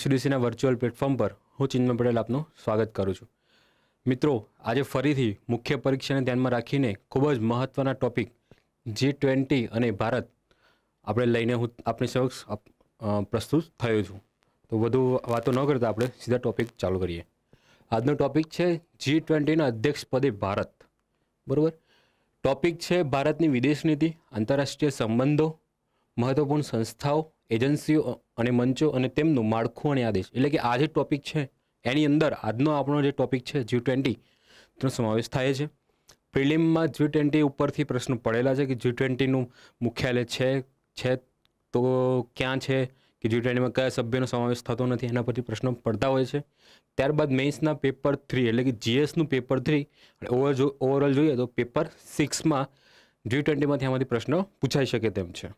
એસયુડીસીના virtual platform પર હું ચિન્મય પટેલ આપનું સ્વાગત કરું છું મિત્રો આજે ફરીથી મુખ્ય પરીક્ષાને ધ્યાનમાં રાખીને ખૂબ જ મહત્ત્વના ટોપિક જી ટ્વેન્ટી અને ભારત આપણે લઈને હું આપણી સમક્ષ પ્રસ્તુત થયો છું તો વધુ વાતો ન કરતા આપણે સીધા ટોપિક ચાલુ કરીએ આજનો ટોપિક છે જી ટ્વેન્ટીના અધ્યક્ષપદે ભારત બરાબર ટોપિક છે ભારતની વિદેશ નીતિ આંતરરાષ્ટ્રીય સંબંધો મહત્વપૂર્ણ સંસ્થાઓ એજન્સીઓ અને મંચો અને તેમનું માળખું અને આદેશ એટલે કે આ જે ટોપિક છે એની અંદર આજનો આપણો જે ટોપિક છે જી ટ્વેન્ટી તેનો સમાવેશ થાય છે પ્રિલિમમાં જી ટ્વેન્ટી ઉપરથી પ્રશ્નો પડેલા છે કે જી ટ્વેન્ટીનું મુખ્યાલય છે છે તો ક્યાં છે કે જી ટ્વેન્ટીમાં કયા સભ્યનો સમાવેશ થતો નથી એના પરથી પ્રશ્નો પડતા હોય છે ત્યારબાદ મેઇન્સના પેપર થ્રી એટલે કે જીએસનું પેપર થ્રી અને ઓવર જો ઓવરઓલ જોઈએ તો પેપર સિક્સમાં જી ટ્વેન્ટીમાંથી આમાંથી પ્રશ્નો પૂછાઈ શકે તેમ છે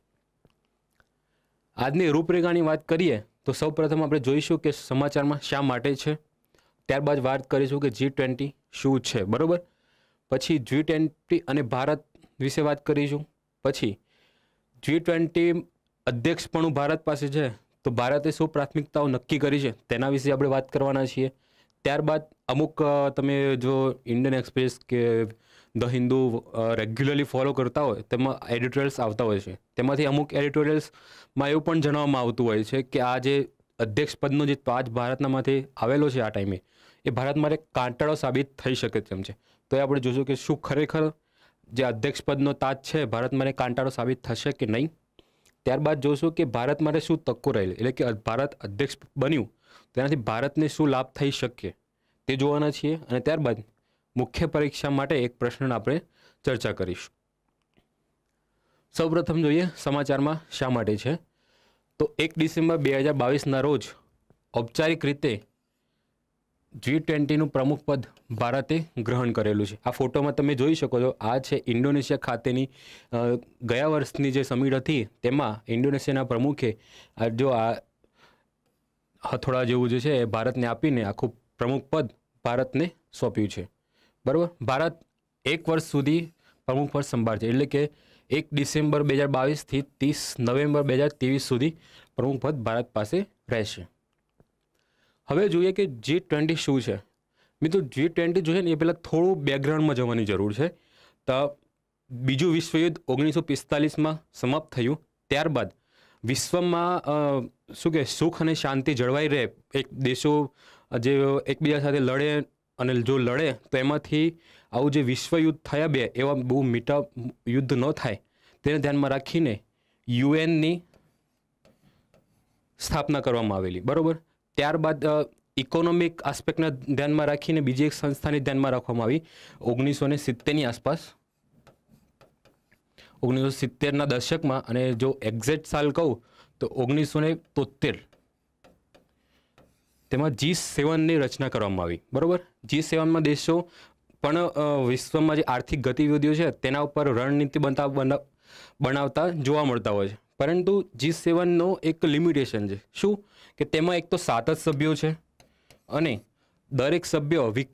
આજની રૂપરેખાની વાત કરીએ તો સૌપ્રથમ આપણે જોઈશું કે સમાચારમાં શા માટે છે ત્યારબાદ વાત કરીશું કે જી ટ્વેન્ટી શું છે બરાબર પછી જી ટ્વેન્ટી અને ભારત વિશે વાત કરીશું પછી જી ટ્વેન્ટી અધ્યક્ષપણું ભારત પાસે છે તો ભારતે શું પ્રાથમિકતાઓ નક્કી કરી છે તેના વિશે આપણે વાત કરવાના છીએ ત્યારબાદ અમુક તમે જો ઇન્ડિયન એક્સપ્રેસ કે ધ હિન્દુ રેગ્યુલરલી ફોલો કરતા હોય તેમાં એડિટોરિયલ્સ આવતા હોય છે તેમાંથી અમુક એડિટોરિયલ્સમાં એવું પણ જણાવવામાં આવતું હોય છે કે આ જે અધ્યક્ષ પદનો જે તાજ ભારતનામાંથી આવેલો છે આ ટાઈમે એ ભારત માટે કાંટાળો સાબિત થઈ શકે તેમ છે તો એ આપણે જોશું કે શું ખરેખર જે અધ્યક્ષ પદનો તાજ છે ભારત માટે કાંટાળો સાબિત થશે કે નહીં ત્યારબાદ જોશું કે ભારત માટે શું તકો રહેલ એટલે કે ભારત અધ્યક્ષ બન્યું તેનાથી ભારતને શું લાભ થઈ શકે તે જોવાના છીએ અને ત્યારબાદ મુખ્ય પરીક્ષા માટે એક પ્રશ્ન આપણે ચર્ચા કરીશું સૌપ્રથમ જોઈએ સમાચારમાં શા માટે છે તો એક ડિસેમ્બર બે હજાર બાવીસના રોજ ઔપચારિક રીતે જી ટ્વેન્ટીનું પ્રમુખ પદ ભારતે ગ્રહણ કરેલું છે આ ફોટોમાં તમે જોઈ શકો છો આ છે ઇન્ડોનેશિયા ખાતેની ગયા વર્ષની જે સમિટ હતી તેમાં ઇન્ડોનેશિયાના પ્રમુખે જો આ હથોડા જેવું જે છે એ ભારતને આપીને આખું પ્રમુખ પદ ભારતને સોંપ્યું છે બરાબર ભારત એક વર્ષ સુધી પ્રમુખ પદ સંભાળશે એટલે કે એક ડિસેમ્બર બે હજાર બાવીસથી ત્રીસ નવેમ્બર બે હજાર ત્રેવીસ સુધી પ્રમુખ પદ ભારત પાસે રહેશે હવે જોઈએ કે જી ટ્વેન્ટી શું છે મિત્રો જી ટ્વેન્ટી જોઈએ ને એ પહેલાં થોડું બેકગ્રાઉન્ડમાં જવાની જરૂર છે તો બીજું વિશ્વયુદ્ધ ઓગણીસો પિસ્તાલીસમાં સમાપ્ત થયું ત્યારબાદ વિશ્વમાં શું કે સુખ અને શાંતિ જળવાઈ રહે એક દેશો જે એકબીજા સાથે લડે અને જો લડે તો એમાંથી આવું જે વિશ્વયુદ્ધ થયા બે એવા બહુ મીઠા યુદ્ધ ન થાય તેને ધ્યાનમાં રાખીને યુએનની સ્થાપના કરવામાં આવેલી બરાબર ત્યારબાદ ઇકોનોમિક આસ્પેક્ટને ધ્યાનમાં રાખીને બીજી એક સંસ્થાને ધ્યાનમાં રાખવામાં આવી ઓગણીસો ને સિત્તેરની આસપાસ ઓગણીસો સિત્તેરના દશકમાં અને જો એક્ઝેક્ટ સાલ કહું તો ઓગણીસો ને તોતેર તેમાં જી સેવનની રચના કરવામાં આવી બરાબર જી સેવનમાં દેશો પણ વિશ્વમાં જે આર્થિક ગતિવિધિઓ છે તેના ઉપર રણનીતિ બનતા બનાવતા જોવા મળતા હોય છે પરંતુ જી સેવનનો એક લિમિટેશન છે શું કે તેમાં એક તો સાત જ સભ્યો છે અને દરેક સભ્ય વિક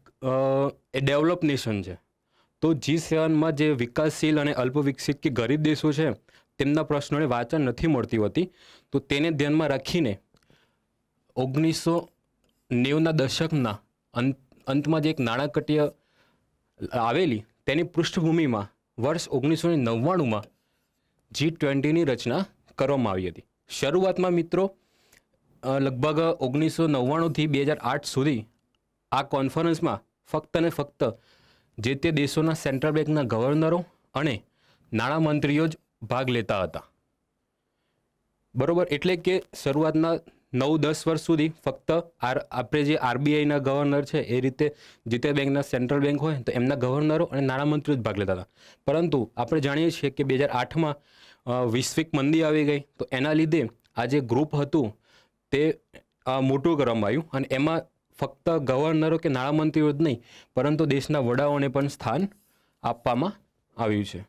ડેવલપ નેશન છે તો જી સેવનમાં જે વિકાસશીલ અને અલ્પવિકસિત કે ગરીબ દેશો છે તેમના પ્રશ્નોને વાંચન નથી મળતી હોતી તો તેને ધ્યાનમાં રાખીને ઓગણીસો નેવના દશકના અંત અંતમાં જે એક નાણાકટીય આવેલી તેની પૃષ્ઠભૂમિમાં વર્ષ ઓગણીસો નવ્વાણુંમાં જી ટ્વેન્ટીની રચના કરવામાં આવી હતી શરૂઆતમાં મિત્રો લગભગ ઓગણીસો નવ્વાણુંથી બે હજાર આઠ સુધી આ કોન્ફરન્સમાં ફક્ત ને ફક્ત જે તે દેશોના સેન્ટ્રલ બેંકના ગવર્નરો અને નાણામંત્રીઓ જ ભાગ લેતા હતા બરોબર એટલે કે શરૂઆતના નવ દસ વર્ષ સુધી ફક્ત આર આપણે જે આરબીઆઈના ગવર્નર છે એ રીતે જે તે બેંકના સેન્ટ્રલ બેંક હોય તો એમના ગવર્નરો અને નાણામંત્રીઓ જ ભાગ લેતા હતા પરંતુ આપણે જાણીએ છીએ કે બે હજાર આઠમાં વૈશ્વિક મંદી આવી ગઈ તો એના લીધે આ જે ગ્રુપ હતું તે મોટું કરવામાં આવ્યું અને એમાં ફક્ત ગવર્નરો કે નાણામંત્રીઓ જ નહીં પરંતુ દેશના વડાઓને પણ સ્થાન આપવામાં આવ્યું છે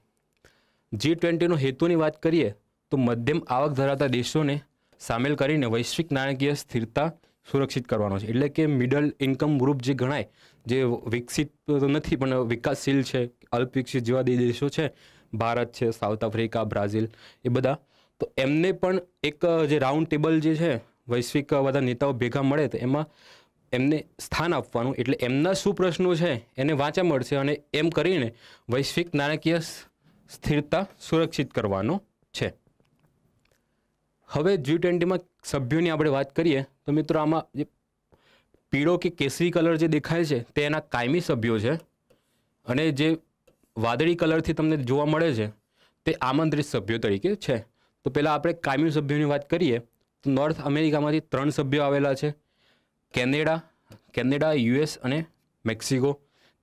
જી ટ્વેન્ટીનો હેતુની વાત કરીએ તો મધ્યમ આવક ધરાવતા દેશોને સામેલ કરીને વૈશ્વિક નાણાકીય સ્થિરતા સુરક્ષિત કરવાનો છે એટલે કે મિડલ ઇન્કમ ગ્રુપ જે ગણાય જે વિકસિત તો નથી પણ વિકાસશીલ છે અલ્પ વિકસિત જેવા દેશો છે ભારત છે સાઉથ આફ્રિકા બ્રાઝિલ એ બધા તો એમને પણ એક જે રાઉન્ડ ટેબલ જે છે વૈશ્વિક બધા નેતાઓ ભેગા મળે તો એમાં એમને સ્થાન આપવાનું એટલે એમના શું પ્રશ્નો છે એને વાંચા મળશે અને એમ કરીને વૈશ્વિક નાણાકીય સ્થિરતા સુરક્ષિત કરવાનો છે હવે જી ટ્વેન્ટીમાં સભ્યોની આપણે વાત કરીએ તો મિત્રો આમાં જે પીળો કે કેસરી કલર જે દેખાય છે તે એના કાયમી સભ્યો છે અને જે વાદળી કલરથી તમને જોવા મળે છે તે આમંત્રિત સભ્યો તરીકે છે તો પહેલાં આપણે કાયમી સભ્યોની વાત કરીએ તો નોર્થ અમેરિકામાંથી ત્રણ સભ્યો આવેલા છે કેનેડા કેનેડા યુએસ અને મેક્સિકો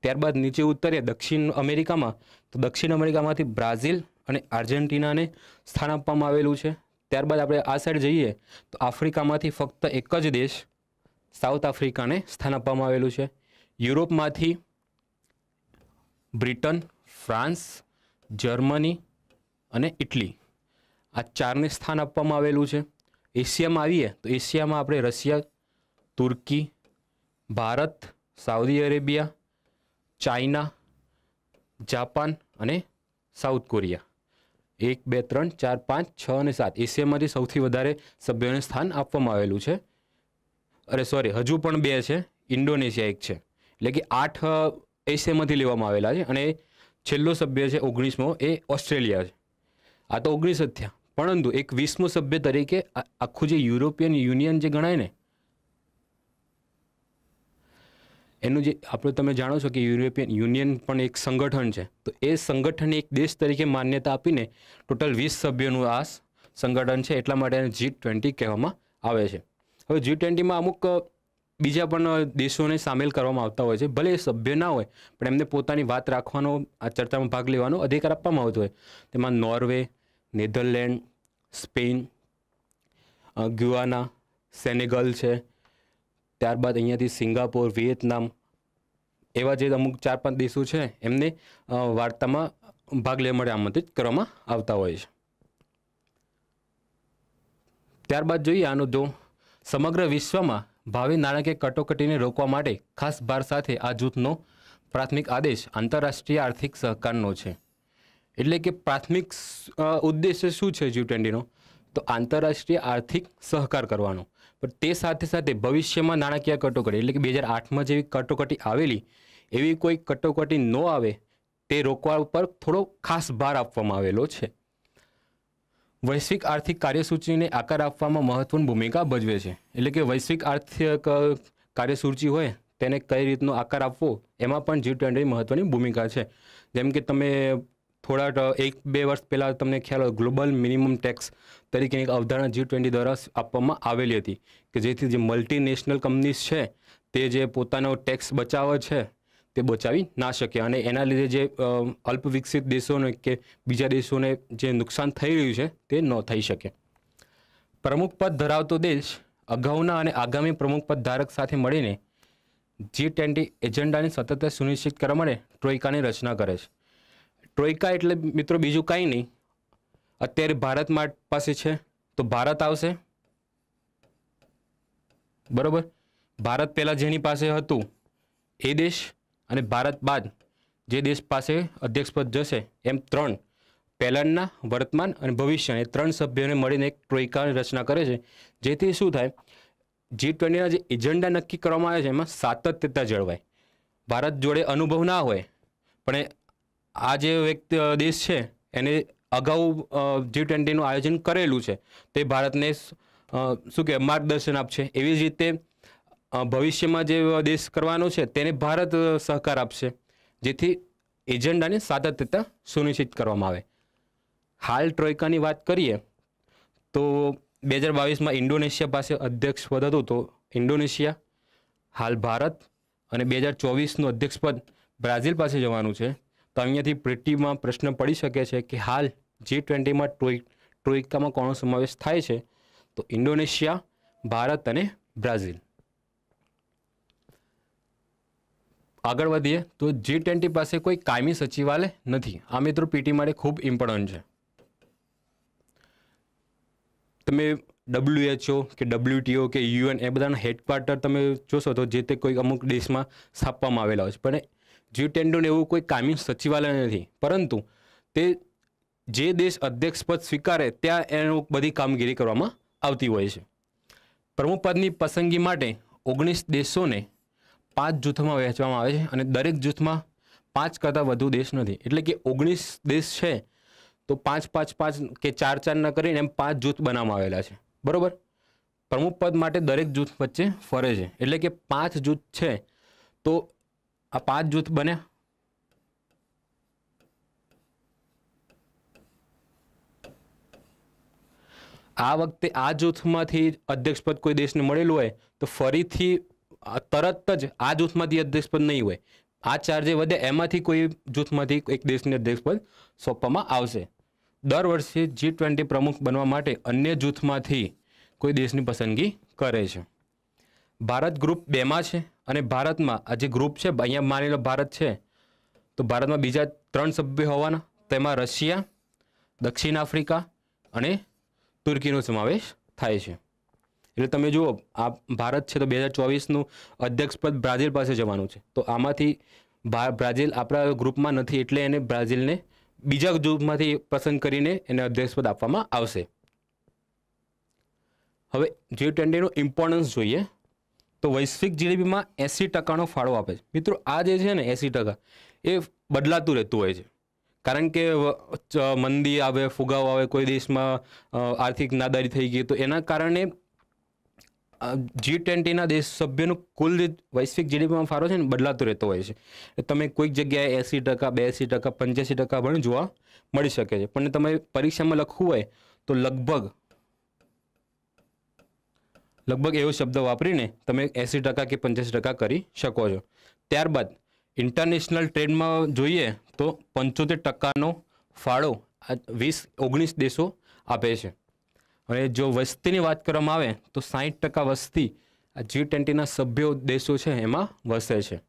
ત્યારબાદ નીચે ઉત્તરીએ દક્ષિણ અમેરિકામાં તો દક્ષિણ અમેરિકામાંથી બ્રાઝિલ અને આર્જેન્ટિનાને સ્થાન આપવામાં આવેલું છે ત્યારબાદ આપણે આ સાઈડ જઈએ તો આફ્રિકામાંથી ફક્ત એક જ દેશ સાઉથ આફ્રિકાને સ્થાન આપવામાં આવેલું છે યુરોપમાંથી બ્રિટન ફ્રાન્સ જર્મની અને ઇટલી આ ચારને સ્થાન આપવામાં આવેલું છે એશિયામાં આવીએ તો એશિયામાં આપણે Russia Turkey Bharat Saudi Arabia China Japan અને સાઉથ કોરિયા એક બે ત્રણ ચાર પાંચ છ અને સાત એશિયામાંથી સૌથી વધારે સભ્યોને સ્થાન આપવામાં આવેલું છે અરે સોરી હજુ પણ બે છે ઇન્ડોનેશિયા એક છે એટલે કે આઠ એશિયામાંથી લેવામાં આવેલા છે અને છેલ્લો સભ્ય છે ઓગણીસમો એ ઓસ્ટ્રેલિયા છે આ તો ઓગણીસ જ થયા પરંતુ એક વીસમો સભ્ય તરીકે આખું જે યુરોપિયન યુનિયન જે ગણાય ને એનું જે આપણે તમે જાણો છો કે યુરોપિયન યુનિયન પણ એક સંગઠન છે તો એ સંગઠનને એક દેશ તરીકે માન્યતા આપીને ટોટલ વીસ સભ્યોનું આ સંગઠન છે એટલા માટે એને જી ટ્વેન્ટી કહેવામાં આવે છે હવે જી ટ્વેન્ટીમાં અમુક બીજા પણ દેશોને સામેલ કરવામાં આવતા હોય છે ભલે એ સભ્ય ના હોય પણ એમને પોતાની વાત રાખવાનો આ ચર્ચામાં ભાગ લેવાનો અધિકાર આપવામાં આવતો હોય તેમાં Norway Netherland Spain Guyana Senegal છે ત્યારબાદ અહીંયાથી સિંગાપોર વિયેતનામ એવા જે અમુક ચાર પાંચ દેશો છે એમને વાર્તામાં ભાગ લેવા માટે આમંત્રિત કરવામાં આવતા હોય છે ત્યારબાદ જોઈએ આનો જો સમગ્ર વિશ્વમાં ભાવિ નાણાકીય કટોકટીને રોકવા માટે ખાસ ભાર સાથે આ જૂથનો પ્રાથમિક આદેશ આંતરરાષ્ટ્રીય આર્થિક સહકારનો છે એટલે કે પ્રાથમિક ઉદ્દેશ્ય શું છે જી ટ્વેન્ટીનો તો આંતરરાષ્ટ્રીય આર્થિક સહકાર કરવાનો પણ તે સાથે સાથે ભવિષ્યમાં નાણાકીય કટોકટી એટલે કે બે હજાર આઠમાં જેવી કટોકટી આવેલી એવી કોઈ કટોકટી ન આવે તે રોકવા ઉપર થોડો ખાસ ભાર આપવામાં આવેલો છે વૈશ્વિક આર્થિક કાર્યસૂચિને આકાર આપવામાં મહત્વની ભૂમિકા ભજવે છે એટલે કે વૈશ્વિક આર્થિક કાર્યસૂચિ હોય તેને કઈ રીતનો આકાર આપવો એમાં પણ જી ટ્વેન્ટી મહત્વની ભૂમિકા છે જેમ કે તમે થોડા એક બે વર્ષ પહેલાં તમને ખ્યાલ હોય ગ્લોબલ મિનિમમ ટેક્સ તરીકેની એક અવધારણા જી ટ્વેન્ટી દ્વારા આપવામાં આવેલી હતી કે જેથી જે મલ્ટીનેશનલ કંપનીઝ છે તે જે પોતાનો ટેક્સ બચાવે છે તે બચાવી ના શકે અને એના લીધે જે અલ્પ વિકસિત દેશોને કે બીજા દેશોને જે નુકસાન થઈ રહ્યું છે તે ન થઈ શકે પ્રમુખ પદ ધરાવતો દેશ અગાઉના અને આગામી પ્રમુખ પદ ધારક સાથે મળીને જી ટ્વેન્ટી એજન્ડાની સતત સુનિશ્ચિત કરવા માટે ટ્રોઇકાની રચના કરે છે ટ્રોઇકા એટલે મિત્રો બીજું કાંઈ નહીં અત્યારે ભારત પાસે છે તો ભારત આવશે બરોબર ભારત પહેલાં જેની પાસે હતું એ દેશ અને ભારત બાદ જે દેશ પાસે અધ્યક્ષપદ જશે એમ ત્રણ પહેલાંના વર્તમાન અને ભવિષ્ય એ ત્રણ સભ્યોને મળીને એક ટ્રોઇકાની રચના કરે છે જેથી શું થાય જી ટ્વેન્ટીના જે એજન્ડા નક્કી કરવામાં આવે છે એમાં સાતત્યતા જળવાય ભારત જોડે અનુભવ ના હોય પણ એ આ જે વ્યક્તિ દેશ છે એને અગાઉ જી ટ્વેન્ટીનું આયોજન કરેલું છે તે ભારતને શું કે માર્ગદર્શન આપશે એવી જ રીતે ભવિષ્યમાં જે દેશ કરવાનો છે તેને ભારત સહકાર આપશે જેથી એજન્ડાની સાતત્યતા સુનિશ્ચિત કરવામાં આવે હાલ ટ્રોયકાની વાત કરીએ તો બે હજાર બાવીસમાં ઇન્ડોનેશિયા પાસે અધ્યક્ષપદ પદ હતું તો ઇન્ડોનેશિયા હાલ ભારત અને બે હજાર ચોવીસનું અધ્યક્ષપદ બ્રાઝિલ પાસે જવાનું છે તો અહીંયાથી પ્રેટીમાં પ્રશ્ન પડી શકે છે કે હાલ જી ટ્વેન્ટીમાં ટ્રોઈ ટ્રોઇકામાં કોનો સમાવેશ થાય છે તો ઇન્ડોનેશિયા ભારત અને બ્રાઝિલ આગળ વધીએ તો જી ટ્વેન્ટી પાસે કોઈ કાયમી સચિવાલય નથી આ મિત્રો પીટી માટે ખૂબ ઇમ્પોર્ટન્ટ છે તમે ડબલ્યુએચઓ કે ડબલ્યુટીઓ કે યુએન એ બધાના હેડક્વાર્ટર તમે જોશો તો જે તે કોઈ અમુક દેશમાં સ્થાપવામાં આવેલા હોય છે પણ જી ટેન્ડુને એવું કોઈ કામી સચિવાલય નથી પરંતુ તે જે દેશ અધ્યક્ષપદ સ્વીકારે ત્યાં એનું બધી કામગીરી કરવામાં આવતી હોય છે પ્રમુખપદની પસંદગી માટે ઓગણીસ દેશોને પાંચ જૂથમાં વહેંચવામાં આવે છે અને દરેક જૂથમાં પાંચ કરતાં વધુ દેશ નથી એટલે કે ઓગણીસ દેશ છે તો પાંચ પાંચ પાંચ કે ચાર ચાર ન કરીને એમ પાંચ જૂથ બનાવવામાં આવેલા છે બરાબર પ્રમુખ પદ માટે દરેક જૂથ વચ્ચે ફરે છે એટલે કે પાંચ જૂથ છે તો આ પાંચ જૂથ બન્યા આ વખતે આ જૂથમાંથી અધ્યક્ષપદ કોઈ દેશને મળેલું હોય તો ફરીથી તરત જ આ જૂથમાંથી અધ્યક્ષપદ નહીં હોય આ ચાર જે વધે એમાંથી કોઈ જૂથમાંથી એક દેશને અધ્યક્ષપદ સોંપવામાં આવશે દર વર્ષે જી ટ્વેન્ટી પ્રમુખ બનવા માટે અન્ય જૂથમાંથી કોઈ દેશની પસંદગી કરે છે ભારત ગ્રુપ બેમાં છે અને ભારતમાં આ જે ગ્રુપ છે અહીંયા માની લો ભારત છે તો ભારતમાં બીજા ત્રણ સભ્ય હોવાના તેમાં રશિયા દક્ષિણ આફ્રિકા અને તુર્કીનો સમાવેશ થાય છે એટલે તમે જુઓ આ ભારત છે તો બે હજાર ચોવીસનું અધ્યક્ષપદ બ્રાઝિલ પાસે જવાનું છે તો આમાંથી બ્રાઝિલ આપણા ગ્રુપમાં નથી એટલે એને બ્રાઝિલને બીજા ગ્રુપમાંથી પસંદ કરીને એને અધ્યક્ષપદ આપવામાં આવશે હવે જી ટ્વેન્ટીનું ઇમ્પોર્ટન્સ જોઈએ તો વૈશ્વિક જીડીપીમાં એંસી ટકાનો ફાળો આપે છે મિત્રો આ જે છે ને એંસી ટકા એ બદલાતું રહેતું હોય છે કારણ કે મંદી આવે ફુગાવો આવે કોઈ દેશમાં આર્થિક નાદારી થઈ ગઈ તો એના કારણે જી ટ્વેન્ટીના દેશ સભ્યનું કુલ વૈશ્વિક જીડીપીમાં ફાળો છે ને બદલાતું રહેતો હોય છે તમે કોઈક જગ્યાએ એંસી ટકા બેસી ટકા પંચ્યાસી ટકા પણ જોવા મળી શકે છે પણ તમે પરીક્ષામાં લખવું હોય તો લગભગ લગભગ એવો શબ્દ વાપરીને તમે એંસી ટકા કે પંચ્યાસી ટકા કરી શકો છો ત્યારબાદ ઇન્ટરનેશનલ ટ્રેડમાં જોઈએ તો પંચોતેર ટકાનો ફાળો વીસ ઓગણીસ દેશો આપે છે હવે જો વસ્તીની વાત કરવામાં આવે તો સાહીઠ ટકા વસ્તી જી ટ્વેન્ટીના સભ્યો દેશો છે એમાં વસે છે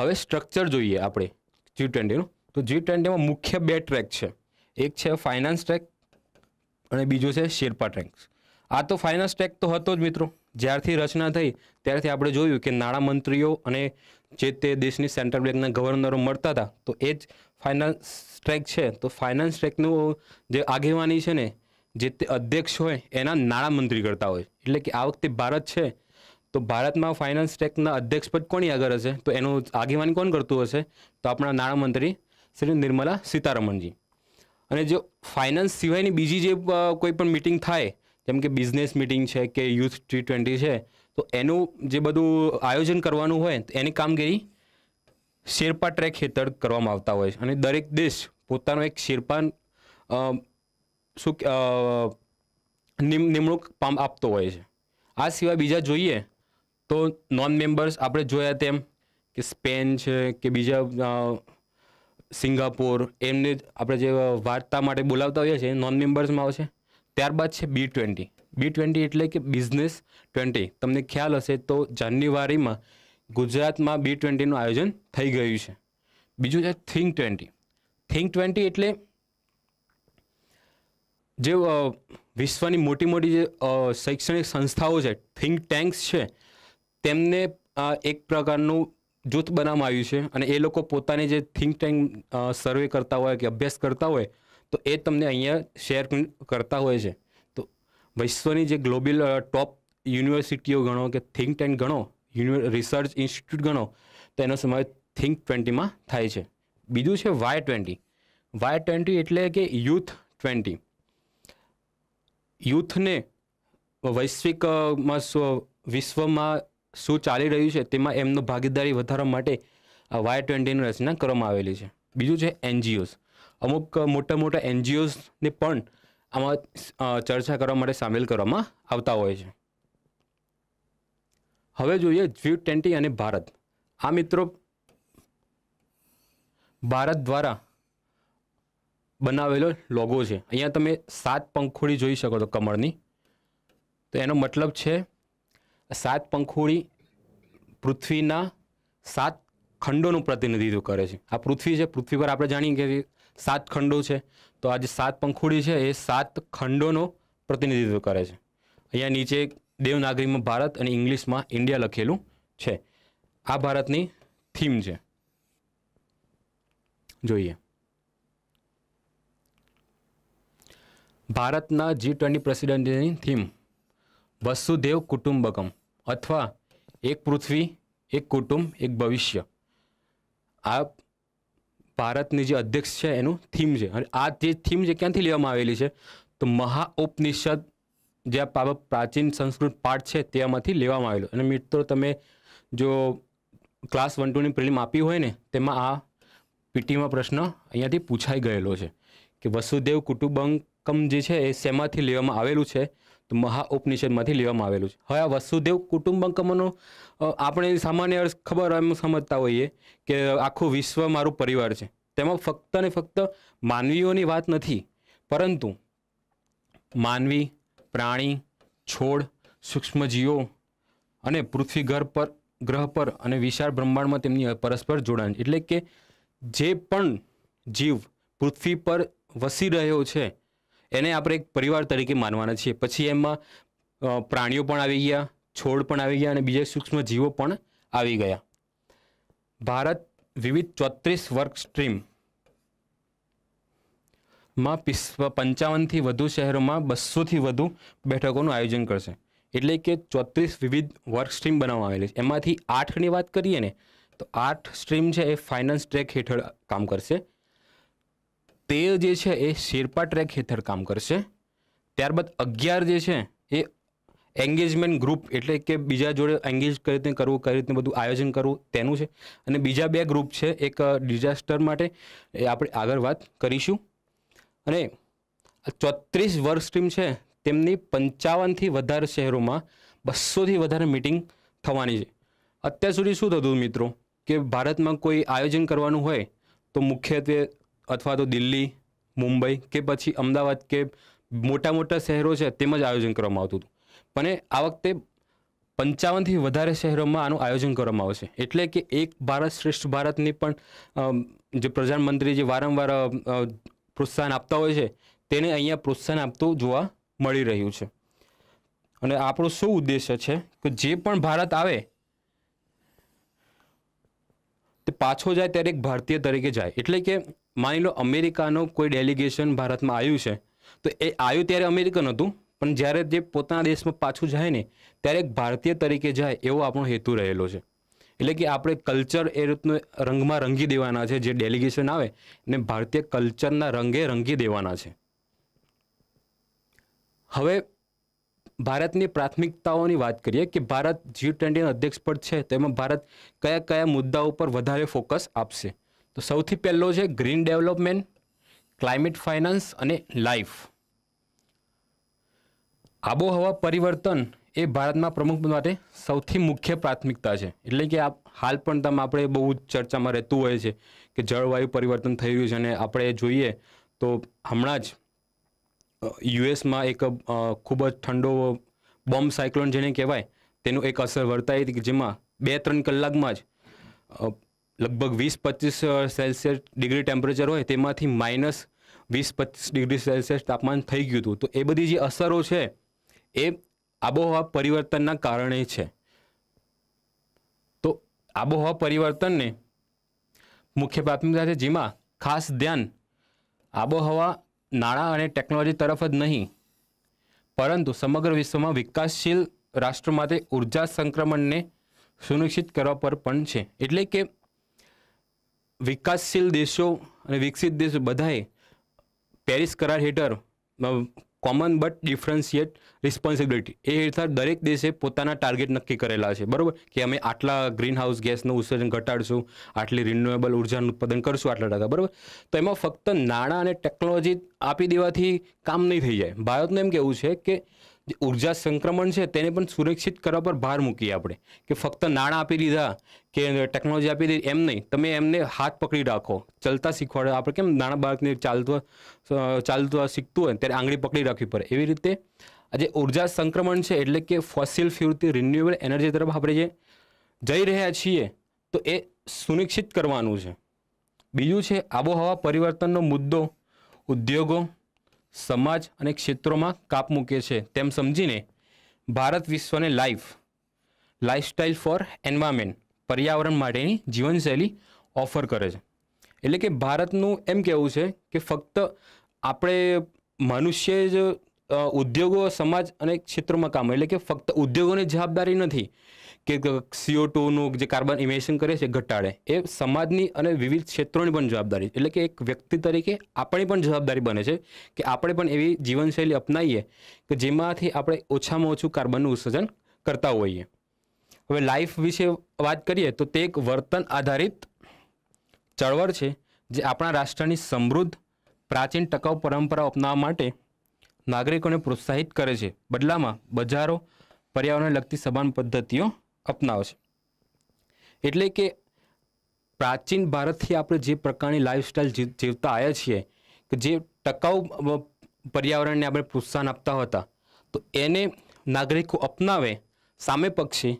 હવે સ્ટ્રક્ચર જોઈએ આપણે જી ટ્વેન્ટીનું તો જી ટ્વેન્ટીમાં મુખ્ય બે ટ્રેક છે એક છે ફાઇનાન્સ ટ્રેક અને બીજો છે શેરપા ટ્રેક્સ આ તો ફાઇનાન્સ ટેક્સ તો હતો જ મિત્રો જ્યારથી રચના થઈ ત્યારથી આપણે જોયું કે નાણામંત્રીઓ અને જે તે દેશની સેન્ટ્રલ બેંકના ગવર્નરો મળતા હતા તો એ જ ફાઇનાન્સ ટ્રેક છે તો ફાઇનાન્સ ટ્રેકનું જે આગેવાની છે ને જે તે અધ્યક્ષ હોય એના નાણામંત્રી કરતા હોય એટલે કે આ વખતે ભારત છે તો ભારતમાં ફાઇનાન્સ ટ્રેકના અધ્યક્ષ પદ કોની આગળ હશે તો એનું આગેવાની કોણ કરતું હશે તો આપણા નાણામંત્રી શ્રી નિર્મલા સીતારમણજી અને જો ફાઇનાન્સ સિવાયની બીજી જે કોઈ પણ મિટિંગ થાય જેમ કે બિઝનેસ મિટિંગ છે કે યુથ ટી ટ્વેન્ટી છે તો એનું જે બધું આયોજન કરવાનું હોય એની કામગીરી શેરપા ટ્રેક હેઠળ કરવામાં આવતા હોય છે અને દરેક દેશ પોતાનો એક શેરપા શું નિમણૂક પામ આપતો હોય છે આ સિવાય બીજા જોઈએ તો નોન મેમ્બર્સ આપણે જોયા તેમ કે સ્પેન છે કે બીજા સિંગાપોર એમને આપણે જે વાર્તા માટે બોલાવતા હોઈએ છીએ નોન મેમ્બર્સમાં આવશે ત્યારબાદ છે બી ટ્વેન્ટી બી ટ્વેન્ટી એટલે કે બિઝનેસ ટ્વેન્ટી તમને ખ્યાલ હશે તો જાન્યુઆરીમાં ગુજરાતમાં બી ટ્વેન્ટીનું આયોજન થઈ ગયું છે બીજું છે થિંક ટ્વેન્ટી થિંક ટ્વેન્ટી એટલે જે વિશ્વની મોટી મોટી જે શૈક્ષણિક સંસ્થાઓ છે થિંક ટેન્ક્સ છે તેમને એક પ્રકારનું જૂથ બનાવવામાં આવ્યું છે અને એ લોકો પોતાની જે થિંક ટેન્ક સર્વે કરતા હોય કે અભ્યાસ કરતા હોય તો એ તમને અહીંયા શેર કરતા હોય છે તો વિશ્વની જે ગ્લોબલ ટોપ યુનિવર્સિટીઓ ગણો કે થિંક ટેન્ક ગણો રિસર્ચ ઇન્સ્ટિટ્યૂટ ગણો તો એનો સમાવેશ થિંક ટ્વેન્ટીમાં થાય છે બીજું છે વાય ટ્વેન્ટી વાય ટ્વેન્ટી એટલે કે યુથ ટ્વેન્ટી યુથને વૈશ્વિકમાં વિશ્વમાં શું ચાલી રહ્યું છે તેમાં એમનો ભાગીદારી વધારવા માટે આ વાય ટ્વેન્ટીની રચના કરવામાં આવેલી છે બીજું છે એનજીઓઝ અમુક મોટા મોટા એનજીઓઝને પણ આમાં ચર્ચા કરવા માટે સામેલ કરવામાં આવતા હોય છે હવે જોઈએ જી ટ્વેન્ટી અને ભારત આ મિત્રો ભારત દ્વારા બનાવેલો લોગો છે અહીંયા તમે સાત પંખોડી જોઈ શકો છો કમળની તો એનો મતલબ છે સાત પંખોડી પૃથ્વીના સાત ખંડોનું પ્રતિનિધિત્વ કરે છે આ પૃથ્વી છે પૃથ્વી પર આપણે જાણીએ સાત ખંડો છે તો આ જે સાત પંખુડી છે એ સાત ખંડોનો પ્રતિનિધિત્વ કરે છે અહીંયા નીચે દેવનાગરીમાં ભારત અને ઇંગ્લિશમાં ઇન્ડિયા લખેલું છે આ ભારતની થીમ છે જોઈએ ભારતના જી ટ્વેન્ટી પ્રેસિડેન્ટની થીમ વસુદેવ કુટુંબકમ અથવા એક પૃથ્વી એક કુટુંબ એક ભવિષ્ય આ ભારતની જે અધ્યક્ષ છે એનું થીમ છે અને આ જે થીમ જે ક્યાંથી લેવામાં આવેલી છે તો મહા ઉપનિષદ જે આ પ્રાચીન સંસ્કૃત પાઠ છે તેમાંથી લેવામાં આવેલો અને મિત્રો તમે જો ક્લાસ વન ટુની પ્રિલિમ આપી હોય ને તેમાં આ પીટીમાં પ્રશ્ન અહીંયાથી પૂછાઈ ગયેલો છે કે વસુદેવ કુટુંબંકમ જે છે એ શેમાંથી લેવામાં આવેલું છે મહાઉપનિષદમાંથી લેવામાં આવેલું છે હવે આ વસુદેવ કુટુંબકમનો આપણે સામાન્ય અર્થ ખબર એમ સમજતા હોઈએ કે આખું વિશ્વ મારું પરિવાર છે તેમાં ફક્ત ને ફક્ત માનવીઓની વાત નથી પરંતુ માનવી પ્રાણી છોડ સૂક્ષ્મજીવો અને પૃથ્વી ઘર પર ગ્રહ પર અને વિશાળ બ્રહ્માંડમાં તેમની પરસ્પર જોડાણ એટલે કે જે પણ જીવ પૃથ્વી પર વસી રહ્યો છે એને આપણે એક પરિવાર તરીકે માનવાના છીએ પછી એમાં પ્રાણીઓ પણ આવી ગયા છોડ પણ આવી ગયા અને બીજા સૂક્ષ્મ જીવો પણ આવી ગયા ભારત વિવિધ ચોત્રીસ વર્ક સ્ટ્રીમમાં માં પંચાવનથી વધુ શહેરોમાં બસોથી વધુ બેઠકોનું આયોજન કરશે એટલે કે ચોત્રીસ વિવિધ વર્ક સ્ટ્રીમ બનાવવામાં આવેલી છે એમાંથી આઠની વાત કરીએ ને તો આઠ સ્ટ્રીમ છે એ ફાઇનાન્સ ટ્રેક હેઠળ કામ કરશે તે જે છે એ શેરપા ટ્રેક હેઠળ કામ કરશે ત્યારબાદ અગિયાર જે છે એ એન્ગેજમેન્ટ ગ્રુપ એટલે કે બીજા જોડે એન્ગેજ કઈ રીતે કરવું કઈ રીતે બધું આયોજન કરવું તેનું છે અને બીજા બે ગ્રુપ છે એક ડિઝાસ્ટર માટે એ આપણે આગળ વાત કરીશું અને ચોત્રીસ વર્ક સ્ટ્રીમ છે તેમની પંચાવનથી વધારે શહેરોમાં બસોથી વધારે મિટિંગ થવાની છે અત્યાર સુધી શું થતું મિત્રો કે ભારતમાં કોઈ આયોજન કરવાનું હોય તો મુખ્યત્વે અથવા તો દિલ્હી મુંબઈ કે પછી અમદાવાદ કે મોટા મોટા શહેરો છે તેમાં જ આયોજન કરવામાં આવતું હતું પણ આ વખતે પંચાવનથી વધારે શહેરોમાં આનું આયોજન કરવામાં આવશે એટલે કે એક ભારત શ્રેષ્ઠ ભારતની પણ જે પ્રધાનમંત્રી જે વારંવાર પ્રોત્સાહન આપતા હોય છે તેને અહીંયા પ્રોત્સાહન આપતું જોવા મળી રહ્યું છે અને આપણો શું ઉદ્દેશ્ય છે કે જે પણ ભારત આવે તે પાછો જાય ત્યારે એક ભારતીય તરીકે જાય એટલે કે માની લો અમેરિકાનો કોઈ ડેલિગેશન ભારતમાં આવ્યું છે તો એ આવ્યું ત્યારે અમેરિકન હતું પણ જ્યારે જે પોતાના દેશમાં પાછું જાય ને ત્યારે એક ભારતીય તરીકે જાય એવો આપણો હેતુ રહેલો છે એટલે કે આપણે કલ્ચર એ રીતનું રંગમાં રંગી દેવાના છે જે ડેલિગેશન આવે ને ભારતીય કલ્ચરના રંગે રંગી દેવાના છે હવે ભારતની પ્રાથમિકતાઓની વાત કરીએ કે ભારત જી ટ્વેન્ટીના અધ્યક્ષ પદ છે તેમાં ભારત કયા કયા મુદ્દાઓ ઉપર વધારે ફોકસ આપશે તો સૌથી પહેલો છે ગ્રીન ડેવલપમેન્ટ ક્લાઇમેટ ફાઇનાન્સ અને લાઈફ આબોહવા પરિવર્તન એ ભારતમાં પ્રમુખ માટે સૌથી મુખ્ય પ્રાથમિકતા છે એટલે કે આ હાલ પણ તમે આપણે બહુ ચર્ચામાં રહેતું હોય છે કે જળવાયુ પરિવર્તન થઈ રહ્યું છે અને આપણે જોઈએ તો હમણાં જ યુએસમાં એક ખૂબ જ ઠંડો બોમ્બ સાયક્લોન જેને કહેવાય તેનું એક અસર વર્તાઈ હતી કે જેમાં બે ત્રણ કલાકમાં જ લગભગ વીસ પચીસ સેલ્સિયસ ડિગ્રી ટેમ્પરેચર હોય તેમાંથી માઇનસ વીસ પચીસ ડિગ્રી સેલ્સિયસ તાપમાન થઈ ગયું હતું તો એ બધી જે અસરો છે એ આબોહવા પરિવર્તનના કારણે છે તો આબોહવા પરિવર્તનને મુખ્ય પ્રાથમિકતા છે જેમાં ખાસ ધ્યાન આબોહવા નાણાં અને ટેકનોલોજી તરફ જ નહીં પરંતુ સમગ્ર વિશ્વમાં વિકાસશીલ રાષ્ટ્રો માટે ઉર્જા સંક્રમણને સુનિશ્ચિત કરવા પર પણ છે એટલે કે વિકાસશીલ દેશો અને વિકસિત દેશો બધાએ પેરિસ કરાર હેઠળ કોમન બટ ડિફરન્શિયેટ રિસ્પોન્સિબિલિટી એ હેઠળ દરેક દેશે પોતાના ટાર્ગેટ નક્કી કરેલા છે બરાબર કે અમે આટલા ગ્રીનહાઉસ ગેસનું ઉત્સર્જન ઘટાડશું આટલી રિન્યુએબલ ઉર્જાનું ઉત્પાદન કરશું આટલા ટકા બરાબર તો એમાં ફક્ત નાણાં અને ટેકનોલોજી આપી દેવાથી કામ નહીં થઈ જાય ભારતનું એમ કહેવું છે કે જે ઉર્જા સંક્રમણ છે તેને પણ સુરક્ષિત કરવા પર ભાર મૂકીએ આપણે કે ફક્ત નાણાં આપી દીધા કે ટેકનોલોજી આપી દીધી એમ નહીં તમે એમને હાથ પકડી રાખો ચાલતા શીખવાડે આપણે કેમ નાના બાળકને ચાલતું ચાલતું શીખતું હોય ત્યારે આંગળી પકડી રાખવી પડે એવી રીતે આજે ઉર્જા સંક્રમણ છે એટલે કે ફોસિલ ફ્યુરથી રિન્યુએબલ એનર્જી તરફ આપણે જે જઈ રહ્યા છીએ તો એ સુનિશ્ચિત કરવાનું છે બીજું છે આબોહવા પરિવર્તનનો મુદ્દો ઉદ્યોગો સમાજ અને ક્ષેત્રોમાં કાપ મૂકે છે તેમ સમજીને ભારત વિશ્વને લાઈફ લાઇફસ્ટાઇલ ફોર એન્વાયરમેન્ટ પર્યાવરણ માટેની જીવનશૈલી ઓફર કરે છે એટલે કે ભારતનું એમ કહેવું છે કે ફક્ત આપણે મનુષ્ય જ ઉદ્યોગો સમાજ અને ક્ષેત્રોમાં કામ એટલે કે ફક્ત ઉદ્યોગોની જવાબદારી નથી કે સીઓ ટુનું જે કાર્બન ઇમિશન કરે છે ઘટાડે એ સમાજની અને વિવિધ ક્ષેત્રોની પણ જવાબદારી એટલે કે એક વ્યક્તિ તરીકે આપણી પણ જવાબદારી બને છે કે આપણે પણ એવી જીવનશૈલી અપનાવીએ કે જેમાંથી આપણે ઓછામાં ઓછું કાર્બનનું ઉત્સર્જન કરતા હોઈએ હવે લાઈફ વિશે વાત કરીએ તો તે એક વર્તન આધારિત ચળવળ છે જે આપણા રાષ્ટ્રની સમૃદ્ધ પ્રાચીન ટકાઉ પરંપરા અપનાવવા માટે નાગરિકોને પ્રોત્સાહિત કરે છે બદલામાં બજારો પર્યાવરણને લગતી સભાન પદ્ધતિઓ અપનાવશે એટલે કે પ્રાચીન ભારતથી આપણે જે પ્રકારની લાઈફસ્ટાઈલ જીવતા આવ્યા છીએ કે જે ટકાઉ પર્યાવરણને આપણે પ્રોત્સાહન આપતા હતા તો એને નાગરિકો અપનાવે સામે પક્ષે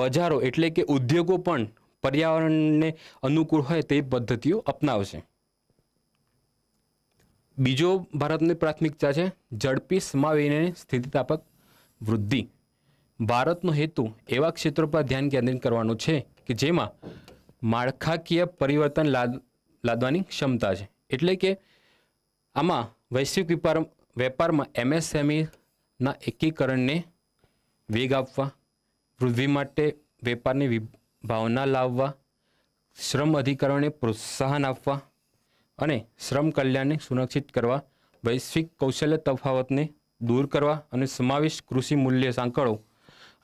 બજારો એટલે કે ઉદ્યોગો પણ પર્યાવરણને અનુકૂળ હોય તે પદ્ધતિઓ અપનાવશે બીજો ભારતની પ્રાથમિકતા છે ઝડપી સમાવીને સ્થિતિતાપક વૃદ્ધિ ભારતનો હેતુ એવા ક્ષેત્રો પર ધ્યાન કેન્દ્રિત કરવાનો છે કે જેમાં માળખાકીય પરિવર્તન લાદવાની ક્ષમતા છે એટલે કે આમાં વૈશ્વિક વેપાર વેપારમાં એમએસએમઈના એકીકરણને વેગ આપવા વૃદ્ધિ માટે વેપારની વિભાવના લાવવા શ્રમ અધિકારોને પ્રોત્સાહન આપવા અને શ્રમ કલ્યાણને સુરક્ષિત કરવા વૈશ્વિક કૌશલ્ય તફાવતને દૂર કરવા અને સમાવેશ કૃષિ મૂલ્ય સાંકળો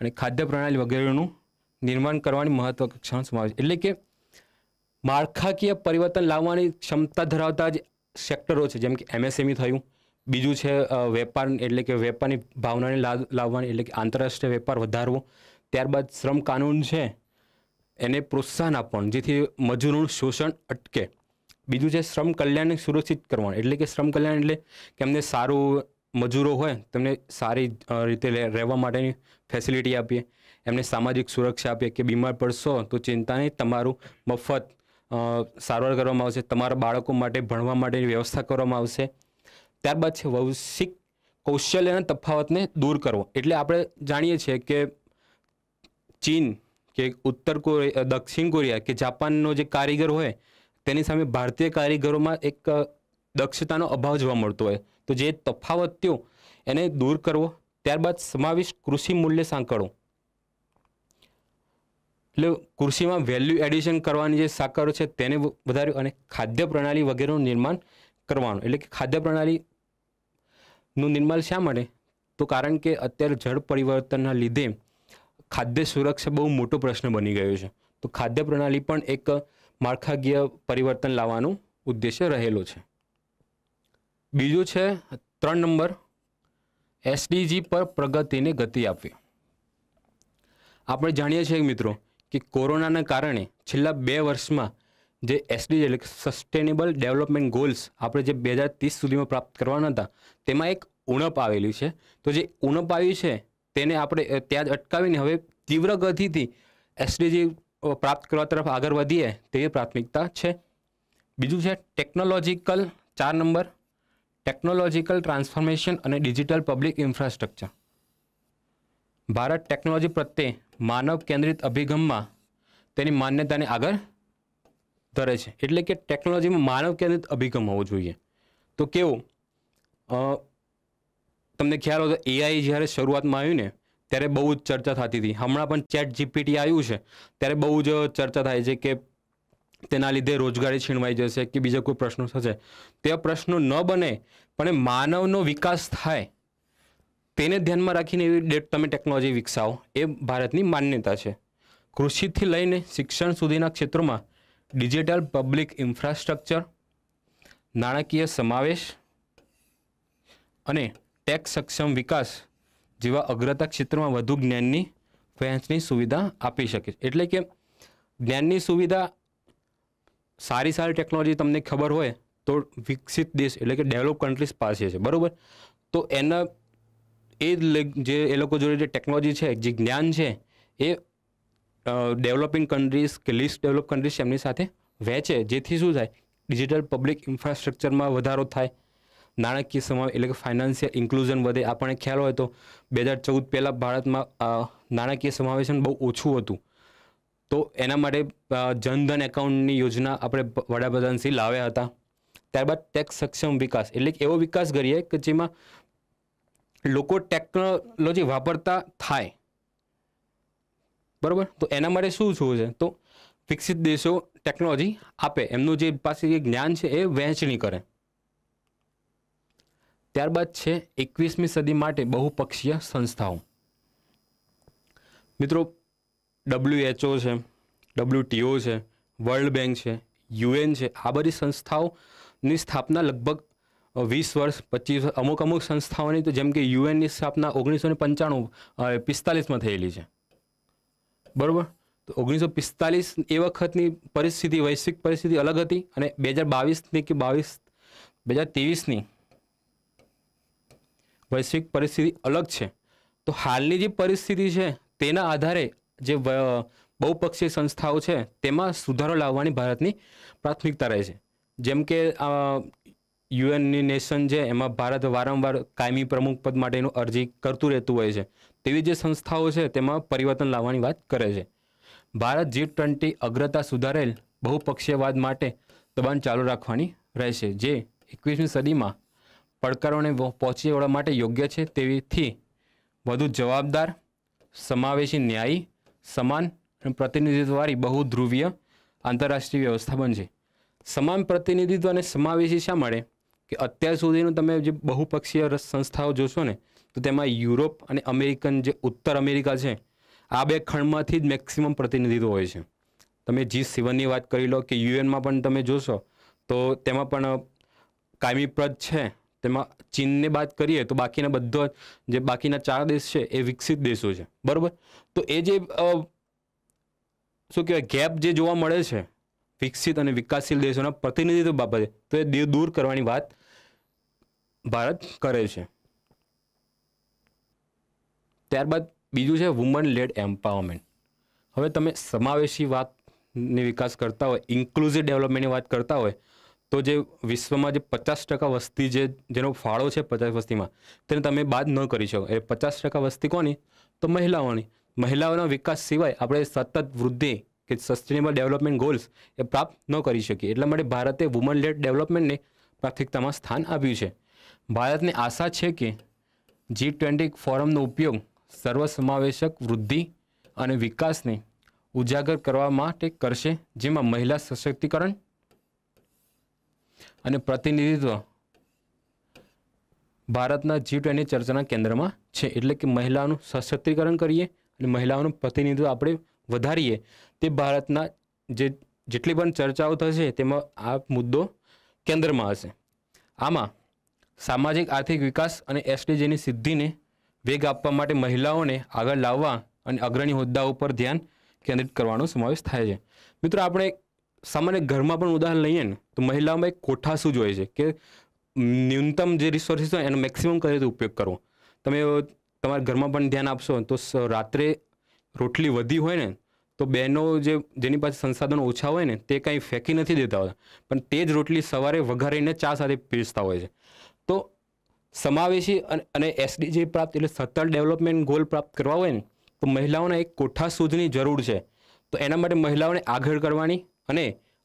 અને ખાદ્ય પ્રણાલી વગેરેનું નિર્માણ કરવાની મહત્વાકાંક્ષાનો સમાવેશ એટલે કે માળખાકીય પરિવર્તન લાવવાની ક્ષમતા ધરાવતા જ સેક્ટરો છે જેમ કે એમએસએમઈ e થયું બીજું છે વેપાર એટલે કે વેપારની ભાવનાને લાવવાની એટલે કે આંતરરાષ્ટ્રીય વેપાર વધારવો ત્યારબાદ શ્રમ કાનૂન છે એને પ્રોત્સાહન આપવાનું જેથી મજૂરોનું શોષણ અટકે બીજું છે શ્રમ કલ્યાણને સુરક્ષિત કરવાનું એટલે કે શ્રમ કલ્યાણ એટલે કે એમને સારું મજૂરો હોય તેમને સારી રીતે રહેવા માટેની ફેસિલિટી આપીએ એમને સામાજિક સુરક્ષા આપીએ કે બીમાર પડશો તો ચિંતા નહીં તમારું મફત સારવાર કરવામાં આવશે તમારા બાળકો માટે ભણવા માટેની વ્યવસ્થા કરવામાં આવશે ત્યારબાદ છે વૈશ્વિક કૌશલ્યના તફાવતને દૂર કરવો એટલે આપણે જાણીએ છીએ કે ચીન કે ઉત્તર કોરિયા દક્ષિણ કોરિયા કે જાપાનનો જે કારીગર હોય તેની સામે ભારતીય કારીગરોમાં એક દક્ષતાનો અભાવ જોવા મળતો હોય તો જે તફાવત્યો એને દૂર કરવો ત્યારબાદ સમાવિષ્ટ કૃષિ મૂલ્ય સાંકળો એટલે કૃષિમાં વેલ્યુ એડિશન કરવાની જે સાંકળો છે તેને વધાર્યું અને ખાદ્ય પ્રણાલી વગેરેનું નિર્માણ કરવાનું એટલે કે ખાદ્ય પ્રણાલીનું નિર્માણ શા માટે તો કારણ કે અત્યારે જળ પરિવર્તનના લીધે ખાદ્ય સુરક્ષા બહુ મોટો પ્રશ્ન બની ગયો છે તો ખાદ્ય પ્રણાલી પણ એક માળખાકીય પરિવર્તન લાવવાનું ઉદ્દેશ્ય રહેલો છે બીજું છે ત્રણ નંબર એસડીજી પર પ્રગતિને ગતિ આપવી આપણે જાણીએ છીએ મિત્રો કે કોરોનાના કારણે છેલ્લા બે વર્ષમાં જે એસડીજી એટલે સસ્ટેનેબલ ડેવલપમેન્ટ ગોલ્સ આપણે જે બે હજાર ત્રીસ સુધીમાં પ્રાપ્ત કરવાના હતા તેમાં એક ઉણપ આવેલી છે તો જે ઉણપ આવી છે તેને આપણે ત્યાં જ અટકાવીને હવે તીવ્ર ગતિથી એસડીજી પ્રાપ્ત કરવા તરફ આગળ વધીએ તેવી પ્રાથમિકતા છે બીજું છે ટેકનોલોજીકલ ચાર નંબર ટેકનોલોજીકલ ટ્રાન્સફોર્મેશન અને digital public infrastructure Bharat technology પ્રત્યે માનવ કેન્દ્રિત અભિગમમાં તેની માન્યતાને આગળ ધરે છે એટલે કે ટેકનોલોજીમાં માનવ કેન્દ્રિત અભિગમ હોવો જોઈએ તો કેવો તમને ખ્યાલ હતો એઆઈ જ્યારે શરૂઆતમાં આવ્યું ને ત્યારે બહુ જ ચર્ચા થતી હતી હમણાં પણ ચેટ જીપીટી આવ્યું છે ત્યારે બહુ જ ચર્ચા થાય છે કે તેના લીધે રોજગારી છીણવાઈ જશે કે બીજા કોઈ પ્રશ્નો થશે તે પ્રશ્નો ન બને પણ માનવનો વિકાસ થાય તેને ધ્યાનમાં રાખીને એવી ડેટ તમે ટેકનોલોજી વિકસાવો એ ભારતની માન્યતા છે કૃષિથી લઈને શિક્ષણ સુધીના ક્ષેત્રોમાં ડિજિટલ પબ્લિક ઇન્ફ્રાસ્ટ્રક્ચર નાણાકીય સમાવેશ અને ટેક સક્ષમ વિકાસ જેવા અગ્રતા ક્ષેત્રમાં વધુ જ્ઞાનની વહેંચની સુવિધા આપી શકે એટલે કે જ્ઞાનની સુવિધા સારી સારી ટેકનોલોજી તમને ખબર હોય તો વિકસિત દેશ એટલે કે ડેવલપ કન્ટ્રીઝ પાસે છે બરાબર તો એના એ જે એ લોકો જોડે જે ટેકનોલોજી છે જે જ્ઞાન છે એ ડેવલપિંગ કન્ટ્રીઝ કે લિસ્ટ ડેવલપ કન્ટ્રીઝ એમની સાથે વહેંચે જેથી શું થાય ડિજિટલ પબ્લિક ઇન્ફ્રાસ્ટ્રક્ચરમાં વધારો થાય નાણાકીય સમાવ એટલે કે ફાઇનાન્શિયલ ઇન્ક્લુઝન વધે આપણને ખ્યાલ હોય તો બે હજાર ચૌદ પહેલાં ભારતમાં નાણાકીય સમાવેશન બહુ ઓછું હતું તો એના માટે જનધન એકાઉન્ટની યોજના આપણે વડાપ્રધાનશ્રી લાવ્યા હતા ત્યારબાદ ટેક્સ સક્ષમ વિકાસ એટલે કે એવો વિકાસ કરીએ કે જેમાં લોકો ટેકનોલોજી વાપરતા થાય બરાબર તો એના માટે શું જોવું છે તો વિકસિત દેશો ટેકનોલોજી આપે એમનું જે પાસે જે જ્ઞાન છે એ વહેંચણી કરે ત્યારબાદ છે એકવીસમી સદી માટે બહુપક્ષીય સંસ્થાઓ મિત્રો ડબ્લ્યુએચઓ છે ડબ્લ્યુટીઓ છે વર્લ્ડ બેંક છે યુએન છે આ બધી સંસ્થાઓની સ્થાપના લગભગ વીસ વર્ષ પચીસ અમુક અમુક સંસ્થાઓની તો જેમ કે યુએનની સ્થાપના ઓગણીસો ને પંચાણું પિસ્તાલીસમાં થયેલી છે બરાબર તો ઓગણીસો પિસ્તાલીસ એ વખતની પરિસ્થિતિ વૈશ્વિક પરિસ્થિતિ અલગ હતી અને બે હજાર બાવીસની કે બાવીસ બે હજાર ત્રેવીસની વૈશ્વિક પરિસ્થિતિ અલગ છે તો હાલની જે પરિસ્થિતિ છે તેના આધારે જે બહુપક્ષીય સંસ્થાઓ છે તેમાં સુધારો લાવવાની ભારતની પ્રાથમિકતા રહે છે જેમ કે યુએનની નેશન છે એમાં ભારત વારંવાર કાયમી પ્રમુખ પદ માટેનું અરજી કરતું રહેતું હોય છે તેવી જે સંસ્થાઓ છે તેમાં પરિવર્તન લાવવાની વાત કરે છે ભારત જી ટ્વેન્ટી અગ્રતા સુધારેલ બહુપક્ષીયવાદ માટે દબાણ ચાલુ રાખવાની રહેશે જે એકવીસમી સદીમાં પડકારોને પહોંચી વળવા માટે યોગ્ય છે તેવીથી વધુ જવાબદાર સમાવેશી ન્યાયી સમાન અને પ્રતિનિધિત્વવાળી બહુધ્રુવીય આંતરરાષ્ટ્રીય વ્યવસ્થા બનશે સમાન પ્રતિનિધિત્વ અને સમાવેશી શા મળે કે અત્યાર સુધીનું તમે જે બહુપક્ષીય સંસ્થાઓ જોશો ને તો તેમાં યુરોપ અને અમેરિકન જે ઉત્તર અમેરિકા છે આ બે ખંડમાંથી જ મેક્સિમમ પ્રતિનિધિત્વ હોય છે તમે જી સેવનની વાત કરી લો કે યુએનમાં પણ તમે જોશો તો તેમાં પણ કાયમી પ્રદ છે તેમાં ચીનની વાત કરીએ તો બાકીના બધો જે બાકીના ચાર દેશ છે એ વિકસિત દેશો છે બરાબર તો એ જે શું કહેવાય ગેપ જે જોવા મળે છે વિકસિત અને વિકાસશીલ દેશોના પ્રતિનિધિત્વ બાબતે તો એ દૂર કરવાની વાત ભારત કરે છે ત્યારબાદ બીજું છે વુમન લેડ એમ્પાવરમેન્ટ હવે તમે સમાવેશી વાતની વિકાસ કરતા હોય ઇન્ક્લુઝિવ ડેવલપમેન્ટની વાત કરતા હોય તો જે વિશ્વમાં જે પચાસ ટકા વસ્તી જે જેનો ફાળો છે પચાસ વસ્તીમાં તેને તમે બાદ ન કરી શકો એ પચાસ ટકા વસ્તી કોની તો મહિલાઓની મહિલાઓના વિકાસ સિવાય આપણે સતત વૃદ્ધિ કે સસ્ટેનેબલ ડેવલપમેન્ટ ગોલ્સ એ પ્રાપ્ત ન કરી શકીએ એટલા માટે ભારતે વુમન લેડ ડેવલપમેન્ટને પ્રાથમિકતામાં સ્થાન આપ્યું છે ભારતને આશા છે કે જી ટ્વેન્ટી ફોરમનો ઉપયોગ સર્વસમાવેશક વૃદ્ધિ અને વિકાસને ઉજાગર કરવા માટે કરશે જેમાં મહિલા સશક્તિકરણ અને પ્રતિનિધિત્વ ભારતના જી ટ્વેન્ટી ચર્ચાના કેન્દ્રમાં છે એટલે કે મહિલાઓનું સશક્તિકરણ કરીએ અને મહિલાઓનું પ્રતિનિધિત્વ આપણે વધારીએ તે ભારતના જે જેટલી પણ ચર્ચાઓ થશે તેમાં આ મુદ્દો કેન્દ્રમાં હશે આમાં સામાજિક આર્થિક વિકાસ અને એસડીજીની સિદ્ધિને વેગ આપવા માટે મહિલાઓને આગળ લાવવા અને અગ્રણી હોદ્દા ઉપર ધ્યાન કેન્દ્રિત કરવાનો સમાવેશ થાય છે મિત્રો આપણે સામાન્ય ઘરમાં પણ ઉદાહરણ લઈએ ને તો મહિલાઓમાં એક કોઠાસું જ હોય છે કે ન્યૂનતમ જે રિસોર્સિસ હોય એનો મેક્સિમમ કરી રીતે ઉપયોગ કરવો તમે તમારા ઘરમાં પણ ધ્યાન આપશો તો રાત્રે રોટલી વધી હોય ને તો બહેનો જે જેની પાસે સંસાધનો ઓછા હોય ને તે કંઈ ફેંકી નથી દેતા હોતા પણ તે જ રોટલી સવારે વઘારીને ચા સાથે પીરસતા હોય છે તો સમાવેશી અને એસડીજી પ્રાપ્ત એટલે સતત ડેવલપમેન્ટ ગોલ પ્રાપ્ત કરવા હોય ને તો મહિલાઓને એક કોઠા સૂઝની જરૂર છે તો એના માટે મહિલાઓને આગળ કરવાની અને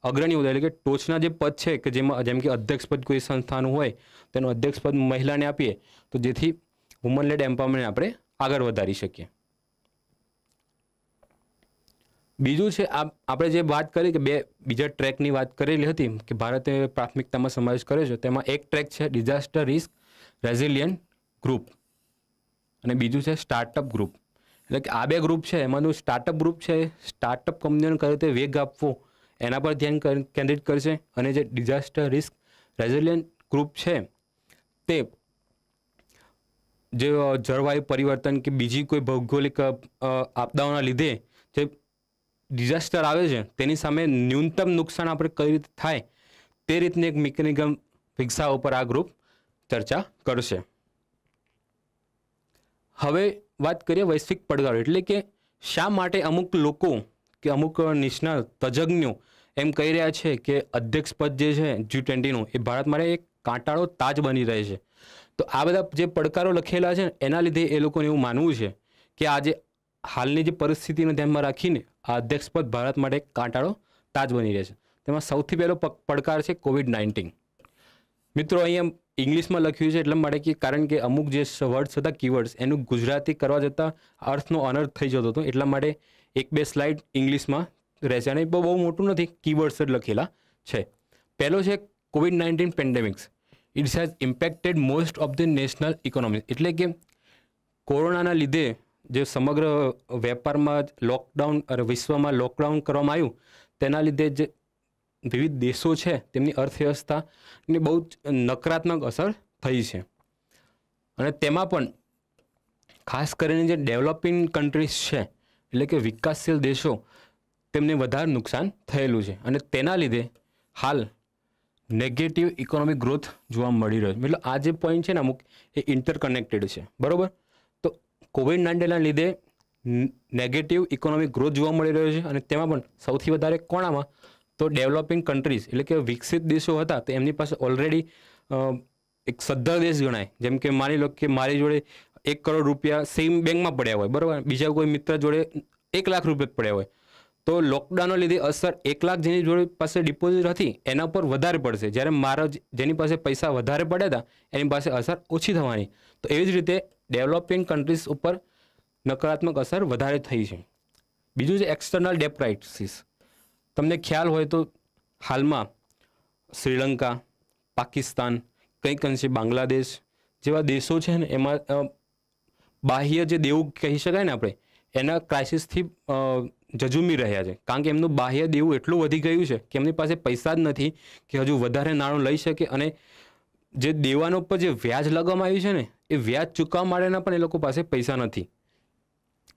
અગ્રણી હોદ્દા એટલે કે ટોચના જે પદ છે કે જેમાં જેમ કે અધ્યક્ષપદ કોઈ સંસ્થાનું હોય તેનું અધ્યક્ષપદ મહિલાને આપીએ તો જેથી વુમન લેડ એમ્પાવરમેન્ટ આપણે આગળ વધારી શકીએ બીજું છે આપણે જે વાત કરી કે બે બીજા ટ્રેકની વાત કરેલી હતી કે ભારતે પ્રાથમિકતામાં સમાવેશ કર્યો છે તેમાં એક ટ્રેક છે ડિઝાસ્ટર રિસ્ક રેઝિલિયન્ટ ગ્રુપ અને બીજું છે સ્ટાર્ટઅપ ગ્રુપ એટલે કે આ બે ગ્રુપ છે એમાંનું સ્ટાર્ટઅપ ગ્રુપ છે સ્ટાર્ટઅપ કંપનીઓને કઈ રીતે વેગ આપવો એના પર ધ્યાન કેન્દ્રિત કરશે અને જે ડિઝાસ્ટર રિસ્ક રેઝિલિયન્ટ ગ્રુપ છે તે જે જળવાયુ પરિવર્તન કે બીજી કોઈ ભૌગોલિક આપદાઓના લીધે જે ડિઝાસ્ટર આવે છે તેની સામે ન્યૂનતમ નુકસાન આપણે કઈ રીતે થાય તે રીતની એક મિકેનિઝમ વિકસા ઉપર આ ગ્રુપ ચર્ચા કરશે હવે વાત કરીએ વૈશ્વિક પડકારો એટલે કે શા માટે અમુક લોકો કે અમુક નિષ્ણા તજજ્ઞો એમ કહી રહ્યા છે કે અધ્યક્ષપદ જે છે જી ટ્વેન્ટીનું એ ભારત માટે એક કાંટાળો તાજ બની રહે છે તો આ બધા જે પડકારો લખેલા છે એના લીધે એ લોકોને એવું માનવું છે કે આજે હાલની જે પરિસ્થિતિને ધ્યાનમાં રાખીને આ અધ્યક્ષપદ ભારત માટે એક કાંટાળો તાજ બની રહે છે તેમાં સૌથી પહેલો પડકાર છે કોવિડ નાઇન્ટીન મિત્રો અહીંયા ઇંગ્લિશમાં લખ્યું છે એટલા માટે કે કારણ કે અમુક જે વર્ડ્સ હતા કીવર્ડ્સ એનું ગુજરાતી કરવા જતાં અર્થનો અનર્થ થઈ જતો હતો એટલા માટે એક બે સ્લાઇડ ઇંગ્લિશમાં રહેશે અને બહુ બહુ મોટું નથી કીવર્ડ્સ જ લખેલા છે પહેલો છે COVID nineteen pandemics it's has impacted most of the national economy એટલે કે કોરોનાના લીધે જે સમગ્ર વેપારમાં લોકડાઉન વિશ્વમાં લોકડાઉન કરવામાં આવ્યું તેના લીધે જે વિવિધ દેશો છે તેમની અર્થવ્યવસ્થાને બહુ જ નકારાત્મક અસર થઈ છે અને તેમાં પણ ખાસ કરીને જે ડેવલપિંગ કન્ટ્રીઝ છે એટલે કે વિકાસશીલ દેશો તેમને વધારે નુકસાન થયેલું છે અને તેના લીધે હાલ નેગેટિવ ઇકોનોમિક ગ્રોથ જોવા મળી રહ્યો છે મતલબ આ જે પોઈન્ટ છે ને અમુક એ ઇન્ટરકનેક્ટેડ છે બરાબર તો કોવિડ નાઇન્ટીનના લીધે નેગેટિવ ઇકોનોમિક ગ્રોથ જોવા મળી રહ્યો છે અને તેમાં પણ સૌથી વધારે કોણામાં તો ડેવલપિંગ કન્ટ્રીઝ એટલે કે વિકસિત દેશો હતા તો એમની પાસે ઓલરેડી એક સદ્ધર દેશ ગણાય જેમ કે માની લો કે મારી જોડે એક કરોડ રૂપિયા સેમ બેંકમાં પડ્યા હોય બરાબર બીજા કોઈ મિત્ર જોડે એક લાખ રૂપિયા પડ્યા હોય તો લોકડાઉનના લીધે અસર એક લાખ જેની જોડે પાસે ડિપોઝિટ હતી એના પર વધારે પડશે જ્યારે મારા જેની પાસે પૈસા વધારે પડ્યા હતા એની પાસે અસર ઓછી થવાની તો એવી જ રીતે ડેવલપિંગ કન્ટ્રીઝ ઉપર નકારાત્મક અસર વધારે થઈ છે બીજું છે એક્સટર્નલ ડેપ તમને ખ્યાલ હોય તો હાલમાં શ્રીલંકા પાકિસ્તાન કંઈક અંશે બાંગ્લાદેશ જેવા દેશો છે ને એમાં બાહ્ય જે દેવું કહી શકાય ને આપણે એના ક્રાઇસિસથી જજુમી રહ્યા છે કારણ કે એમનું બાહ્ય દેવું એટલું વધી ગયું છે કે એમની પાસે પૈસા જ નથી કે હજુ વધારે નાણું લઈ શકે અને જે દેવાનો પર જે વ્યાજ લગાવવામાં આવ્યું છે ને એ વ્યાજ ચૂકવવા માટેના પણ એ લોકો પાસે પૈસા નથી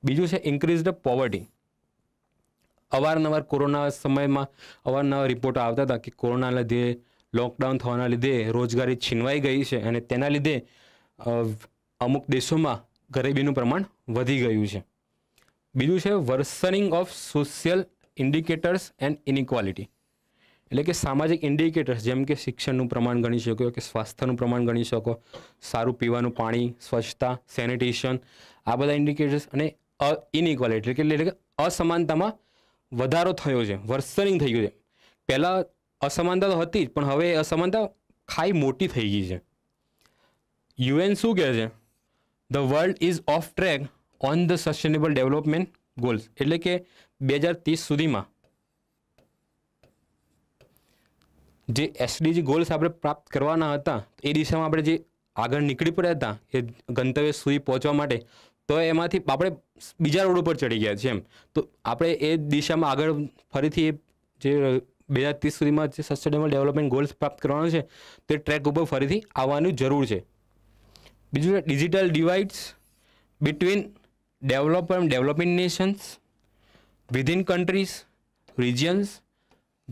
બીજું છે ઇન્ક્રીઝ ધ પોવર્ટી અવારનવાર કોરોના સમયમાં અવારનવાર રિપોર્ટ આવતા હતા કે કોરોના લીધે લોકડાઉન થવાના લીધે રોજગારી છીનવાઈ ગઈ છે અને તેના લીધે અમુક દેશોમાં ગરીબીનું પ્રમાણ વધી ગયું છે બીજું છે worsening of social indicators and inequality એટલે કે સામાજિક ઇન્ડિકેટર્સ જેમ કે શિક્ષણનું પ્રમાણ ગણી શકો કે સ્વાસ્થ્યનું પ્રમાણ ગણી શકો સારું પીવાનું પાણી સ્વચ્છતા સેનિટેશન આ બધા ઇન્ડિકેટર્સ અને અ ઇનઇક્વાલિટી એટલે એટલે કે અસમાનતામાં વધારો થયો છે વર્સનિંગ થયું છે પહેલાં અસમાનતા તો હતી જ પણ હવે અસમાનતા ખાઈ મોટી થઈ ગઈ છે યુએન શું કહે છે the world is off track on the sustainable development goals એટલે કે બે હજાર ત્રીસ સુધીમાં જે એસડીજી ગોલ્સ આપણે પ્રાપ્ત કરવાના હતા એ દિશામાં આપણે જે આગળ નીકળી પડ્યા હતા એ ગંતવ્ય સુધી પહોંચવા માટે તો એમાંથી આપણે બીજા રોડ ઉપર ચડી ગયા છીએ એમ તો આપણે એ દિશામાં આગળ ફરીથી જે બે હજાર ત્રીસ સુધીમાં જે સસ્ટેનેબલ ડેવલપમેન્ટ ગોલ્સ પ્રાપ્ત કરવાનો છે તે ટ્રેક ઉપર ફરીથી આવવાની જરૂર છે બીજું છે digital divides between develop and developing nations within countries regions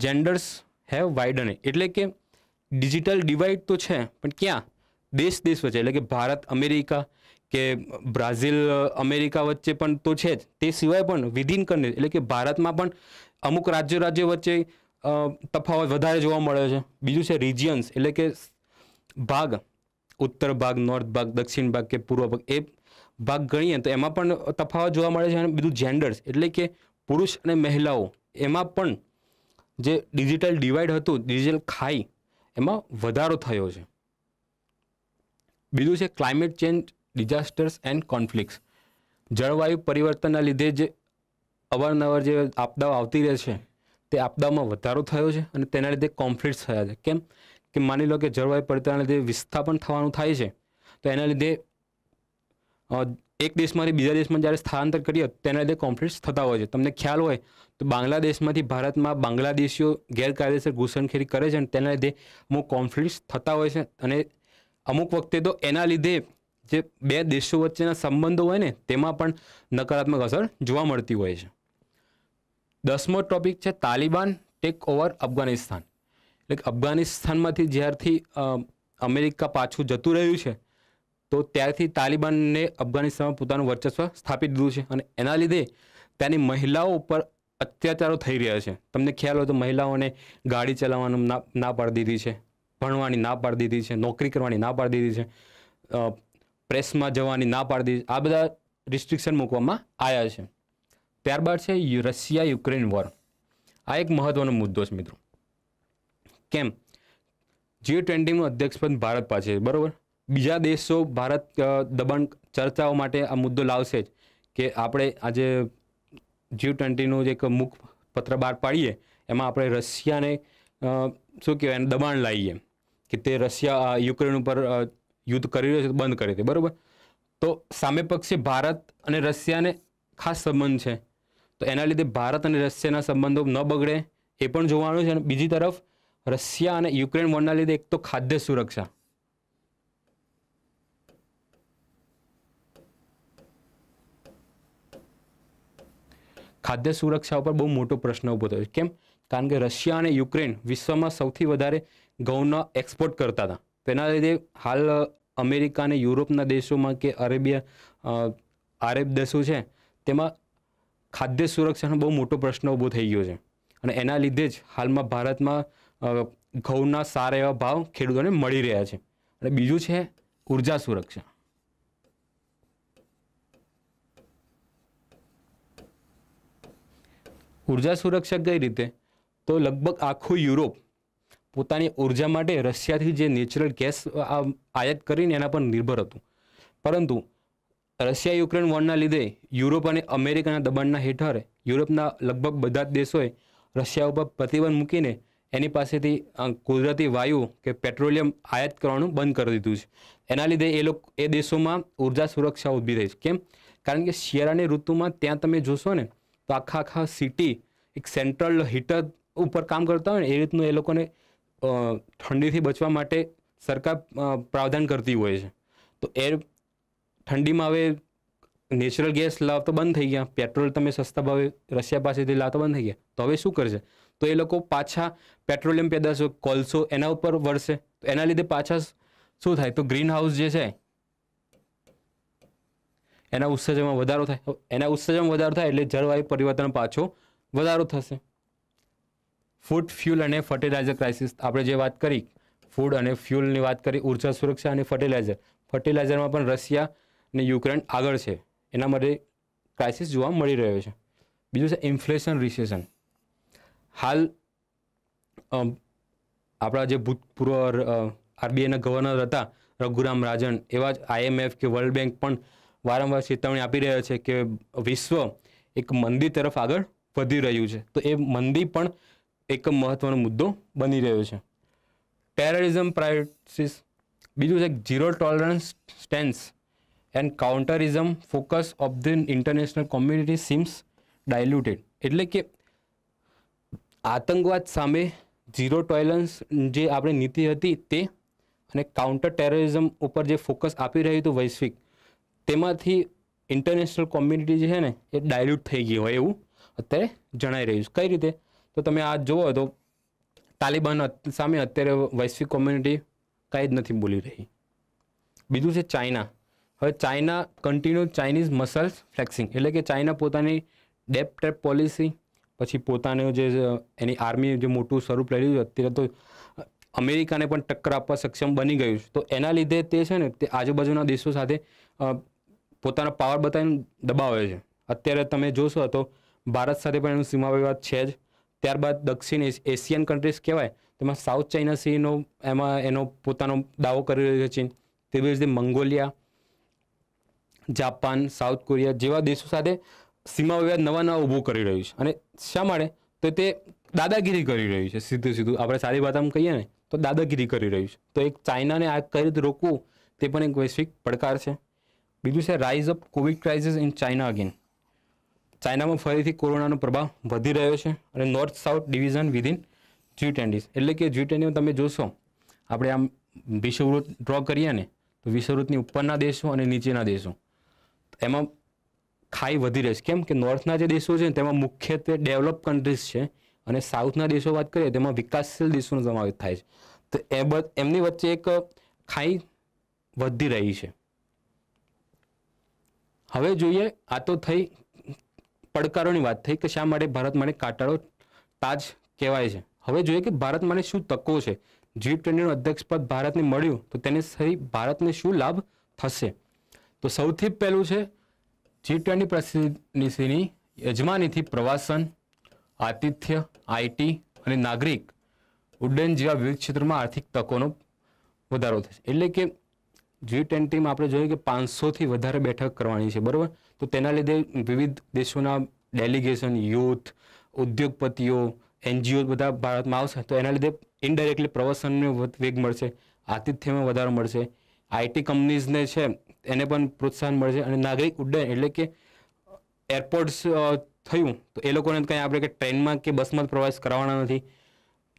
genders have widen એટલે કે ડિજિટલ ડિવાઇડ તો છે પણ ક્યાં દેશ દેશ વચ્ચે એટલે કે ભારત અમેરિકા કે બ્રાઝિલ અમેરિકા વચ્ચે પણ તો છે જ તે સિવાય પણ વિધિન કન્ટ્રી એટલે કે ભારતમાં પણ અમુક રાજ્ય રાજ્ય વચ્ચે તફાવત વધારે જોવા મળે છે બીજું છે રિજિયન્સ એટલે કે ભાગ ઉત્તર ભાગ નોર્થ ભાગ દક્ષિણ ભાગ કે પૂર્વ ભાગ એ ભાગ ગણીએ તો એમાં પણ તફાવત જોવા મળે છે અને બીજું જેન્ડર્સ એટલે કે પુરુષ અને મહિલાઓ એમાં પણ જે ડિજિટલ ડિવાઈડ હતું ડિજિટલ ખાઈ એમાં વધારો થયો છે બીજું છે climate change disasters and conflicts જળવાયુ પરિવર્તનના લીધે જે અવારનવાર જે આપદાઓ આવતી રહે છે તે આપદાઓમાં વધારો થયો છે અને તેના લીધે કોન્ફ્લિક્ટ થયા છે કેમ કે માની લો કે જળવાયુ પડતાના લીધે વિસ્થાપન થવાનું થાય છે તો એના લીધે એક દેશમાંથી બીજા દેશમાં જ્યારે સ્થળાંતર કરીએ તેના લીધે કોન્ફ્લિક્ટ થતા હોય છે તમને ખ્યાલ હોય તો બાંગ્લાદેશમાંથી ભારતમાં બાંગ્લાદેશીઓ ગેરકાયદેસર ઘૂસણખેરી કરે છે અને તેના લીધે અમુક કોન્ફ્લિક્ટ થતા હોય છે અને અમુક વખતે તો એના લીધે જે બે દેશો વચ્ચેના સંબંધો હોય ને તેમાં પણ નકારાત્મક અસર જોવા મળતી હોય છે દસમો ટોપિક છે Taliban take over Afghanistan like અફઘાનિસ્તાનમાંથી જ્યારથી અમેરિકા પાછું જતું રહ્યું છે તો ત્યારથી તાલિબાનને અફઘાનિસ્તાનમાં પોતાનું વર્ચસ્વ સ્થાપી દીધું છે અને એના લીધે ત્યાંની મહિલાઓ ઉપર અત્યાચારો થઈ રહ્યા છે તમને ખ્યાલ હોય તો મહિલાઓને ગાડી ચલાવવાનું ના ના પાડી દીધી છે ભણવાની ના પાડી દીધી છે નોકરી કરવાની ના પાડી દીધી છે પ્રેસમાં જવાની ના પાડી દીધી આ બધા રિસ્ટ્રિક્શન મૂકવામાં આવ્યા છે ત્યારબાદ છે રશિયા યુક્રેન વોર આ એક મહત્વનો મુદ્દો છે મિત્રો કેમ જી ટ્વેન્ટીનું અધ્યક્ષપદ ભારત પાસે બરાબર બીજા દેશો ભારત દબાણ ચર્ચાઓ માટે આ મુદ્દો લાવશે જ કે આપણે આજે જી ટ્વેન્ટીનું જે એક મુખ પત્ર બહાર પાડીએ એમાં આપણે રશિયાને શું કહેવાય દબાણ લાવીએ કે તે રશિયા યુક્રેન ઉપર યુદ્ધ કરી રહ્યો છે બંધ કરી છે બરાબર તો સામે પક્ષે ભારત અને રશિયાને ખાસ સંબંધ છે તો એના લીધે ભારત અને રશિયાના સંબંધો ન બગડે એ પણ જોવાનું છે અને બીજી તરફ રશિયા અને યુક્રેન વોરના લીધે એક તો ખાદ્ય સુરક્ષા ખાદ્ય સુરક્ષા ઉપર બહુ મોટો પ્રશ્ન ઊભો થયો કેમ કારણ કે રશિયા અને યુક્રેન વિશ્વમાં સૌથી વધારે ઘઉંનો એક્સપોર્ટ કરતા હતા તેના લીધે હાલ અમેરિકા અને યુરોપના દેશોમાં કે અરેબિયા આરેબ દેશો છે તેમાં ખાદ્ય સુરક્ષાનો બહુ મોટો પ્રશ્ન ઊભો થઈ ગયો છે અને એના લીધે જ હાલમાં ભારતમાં ઘઉંના સારા એવા ભાવ ખેડૂતોને મળી રહ્યા છે અને બીજું છે ઉર્જા સુરક્ષા ઉર્જા સુરક્ષા કઈ રીતે તો લગભગ આખું યુરોપ પોતાની ઉર્જા માટે રશિયાથી જે નેચરલ ગેસ આયાત કરીને એના પર નિર્ભર હતું પરંતુ રશિયા યુક્રેન વોરના લીધે યુરોપ અને અમેરિકાના દબાણના હેઠળ યુરોપના લગભગ બધા જ દેશોએ રશિયા ઉપર પ્રતિબંધ મૂકીને એની પાસેથી કુદરતી વાયુ કે પેટ્રોલિયમ આયાત કરવાનું બંધ કરી દીધું છે એના લીધે એ લોકો એ દેશોમાં ઉર્જા સુરક્ષા ઊભી રહી છે કેમ કારણ કે શિયાળાની ઋતુમાં ત્યાં તમે જોશો ને તો આખા આખા સિટી એક સેન્ટ્રલ હીટર ઉપર કામ કરતા હોય ને એ રીતનું એ લોકોને ઠંડીથી બચવા માટે સરકાર પ્રાવધાન કરતી હોય છે તો એર ઠંડીમાં હવે નેચરલ ગેસ લાવતો બંધ થઈ ગયા પેટ્રોલ તમે સસ્તા ભાવે રશિયા પાસેથી લાવતો બંધ થઈ ગયા તો હવે શું કરશે તો એ લોકો પાછા પેટ્રોલિયમ પેદાશો કોલસો એના ઉપર વરસે તો એના લીધે પાછા શું થાય તો ગ્રીન હાઉસ જે છે એના ઉત્સર્જનમાં વધારો થાય એના ઉત્સર્જનમાં વધારો થાય એટલે જળવાયુ પરિવર્તન પાછો વધારો થશે ફૂડ ફ્યુલ અને ફર્ટિલાઇઝર ક્રાઇસિસ આપણે જે વાત કરી ફૂડ અને ફ્યુલની વાત કરી ઉર્જા સુરક્ષા અને ફર્ટિલાઇઝર ફર્ટિલાઇઝરમાં પણ રશિયા અને યુક્રેન આગળ છે એના માટે ક્રાઇસિસ જોવા મળી રહ્યો છે બીજું છે ઇન્ફ્લેશન રિસેશન હાલ આપણા જે ભૂતપૂર્વ આરબીઆઈના ગવર્નર હતા રઘુરામ રાજન એવા જ આઈએમએફ કે વર્લ્ડ બેંક પણ વારંવાર ચેતવણી આપી રહ્યા છે કે વિશ્વ એક મંદી તરફ આગળ વધી રહ્યું છે તો એ મંદી પણ એક મહત્વનો મુદ્દો બની રહ્યો છે ટેરરિઝમ પ્રાયોરિટીસ બીજું છે zero tolerance stance and counterism focus of the international community seems diluted એટલે કે આતંકવાદ સામે ઝીરો ટોયલન્સ જે આપણે નીતિ હતી તે અને કાઉન્ટર ટેરરિઝમ ઉપર જે ફોકસ આપી રહ્યું હતું વૈશ્વિક તેમાંથી ઇન્ટરનેશનલ કોમ્યુનિટી જે છે ને એ ડાયલ્યુટ થઈ ગઈ હોય એવું અત્યારે જણાઈ રહ્યું છે કઈ રીતે તો તમે આ જુઓ તો તાલિબાન સામે અત્યારે વૈશ્વિક કોમ્યુનિટી કાંઈ જ નથી બોલી રહી બીજું છે ચાઇના હવે China continue Chinese muscles flexing એટલે કે ચાઇના પોતાની ડેપ ટ્રેપ પોલિસી પછી પોતાનું જે એની આર્મી જે મોટું સ્વરૂપ લઈ લીધું અત્યારે તો અમેરિકાને પણ ટક્કર આપવા સક્ષમ બની ગયું છે તો એના લીધે તે છે ને તે આજુબાજુના દેશો સાથે પોતાનો પાવર બતાવીને દબાવે છે અત્યારે તમે જોશો તો ભારત સાથે પણ એનું સીમા વિવાદ છે જ ત્યારબાદ દક્ષિણ એશિયન કન્ટ્રીઝ કહેવાય તેમાં સાઉથ ચાઇના સીનો એમાં એનો પોતાનો દાવો કરી રહ્યો છે ચીન તેવી જ રીતે મંગોલિયા જાપાન સાઉથ કોરિયા જેવા દેશો સાથે સીમા વિવાદ નવા નવા ઊભો કરી રહ્યું છે અને શા માટે તો તે દાદાગીરી કરી રહ્યું છે સીધું સીધું આપણે સારી વાત આમ કહીએ ને તો દાદાગીરી કરી રહ્યું છે તો એક ચાઇનાને આ કઈ રીતે રોકવું તે પણ એક વૈશ્વિક પડકાર છે બીજું છે rise of COVID crisis in China again ચાઇનામાં ફરીથી કોરોનાનો પ્રભાવ વધી રહ્યો છે અને north south division within G twenties એટલે કે જી ટ્વેન્ટીમાં તમે જોશો આપણે આમ વિષુવૃત ડ્રો કરીએ ને તો વિષુવૃતની ઉપરના દેશો અને નીચેના દેશો એમાં ખાઈ વધી રહી છે કેમ કે નોર્થના જે દેશો છે તેમાં મુખ્યત્વે ડેવલપ કન્ટ્રીઝ છે અને સાઉથના દેશો વાત કરીએ તેમાં વિકાસશીલ દેશોનો સમાવેશ થાય છે તો એ એમની વચ્ચે એક ખાઈ વધી રહી છે હવે જોઈએ આ તો થઈ પડકારોની વાત થઈ કે શા માટે ભારત માટે કાટાળો તાજ કહેવાય છે હવે જોઈએ કે ભારત માટે શું તકો છે જી ટ્વેન્ટીનું અધ્યક્ષપદ ભારતને મળ્યું તો તેને સહી ભારતને શું લાભ થશે તો સૌથી પહેલું છે જી ટ્વેન્ટી પ્રેસિડેન્સીની યજમાનીથી પ્રવાસન આતિથ્ય આઈટી અને નાગરિક ઉડ્ડયન જેવા વિવિધ ક્ષેત્રોમાં આર્થિક તકોનો વધારો થશે એટલે કે જી ટ્વેન્ટીમાં આપણે જોઈએ કે પાંચસોથી વધારે બેઠક કરવાની છે બરાબર તો તેના લીધે વિવિધ દેશોના ડેલિગેશન યુથ ઉદ્યોગપતિઓ એનજીઓ બધા ભારતમાં આવશે તો એના લીધે ઇનડાયરેક્ટલી પ્રવાસનને વેગ મળશે આતિથ્યમાં વધારો મળશે આઈટી કંપનીઝને છે એને પણ પ્રોત્સાહન મળશે અને નાગરિક ઉડ્ડયન એટલે કે એરપોર્ટ્સ થયું તો એ લોકોને કંઈ આપણે કે ટ્રેનમાં કે બસમાં પ્રવાસ કરાવવાના નથી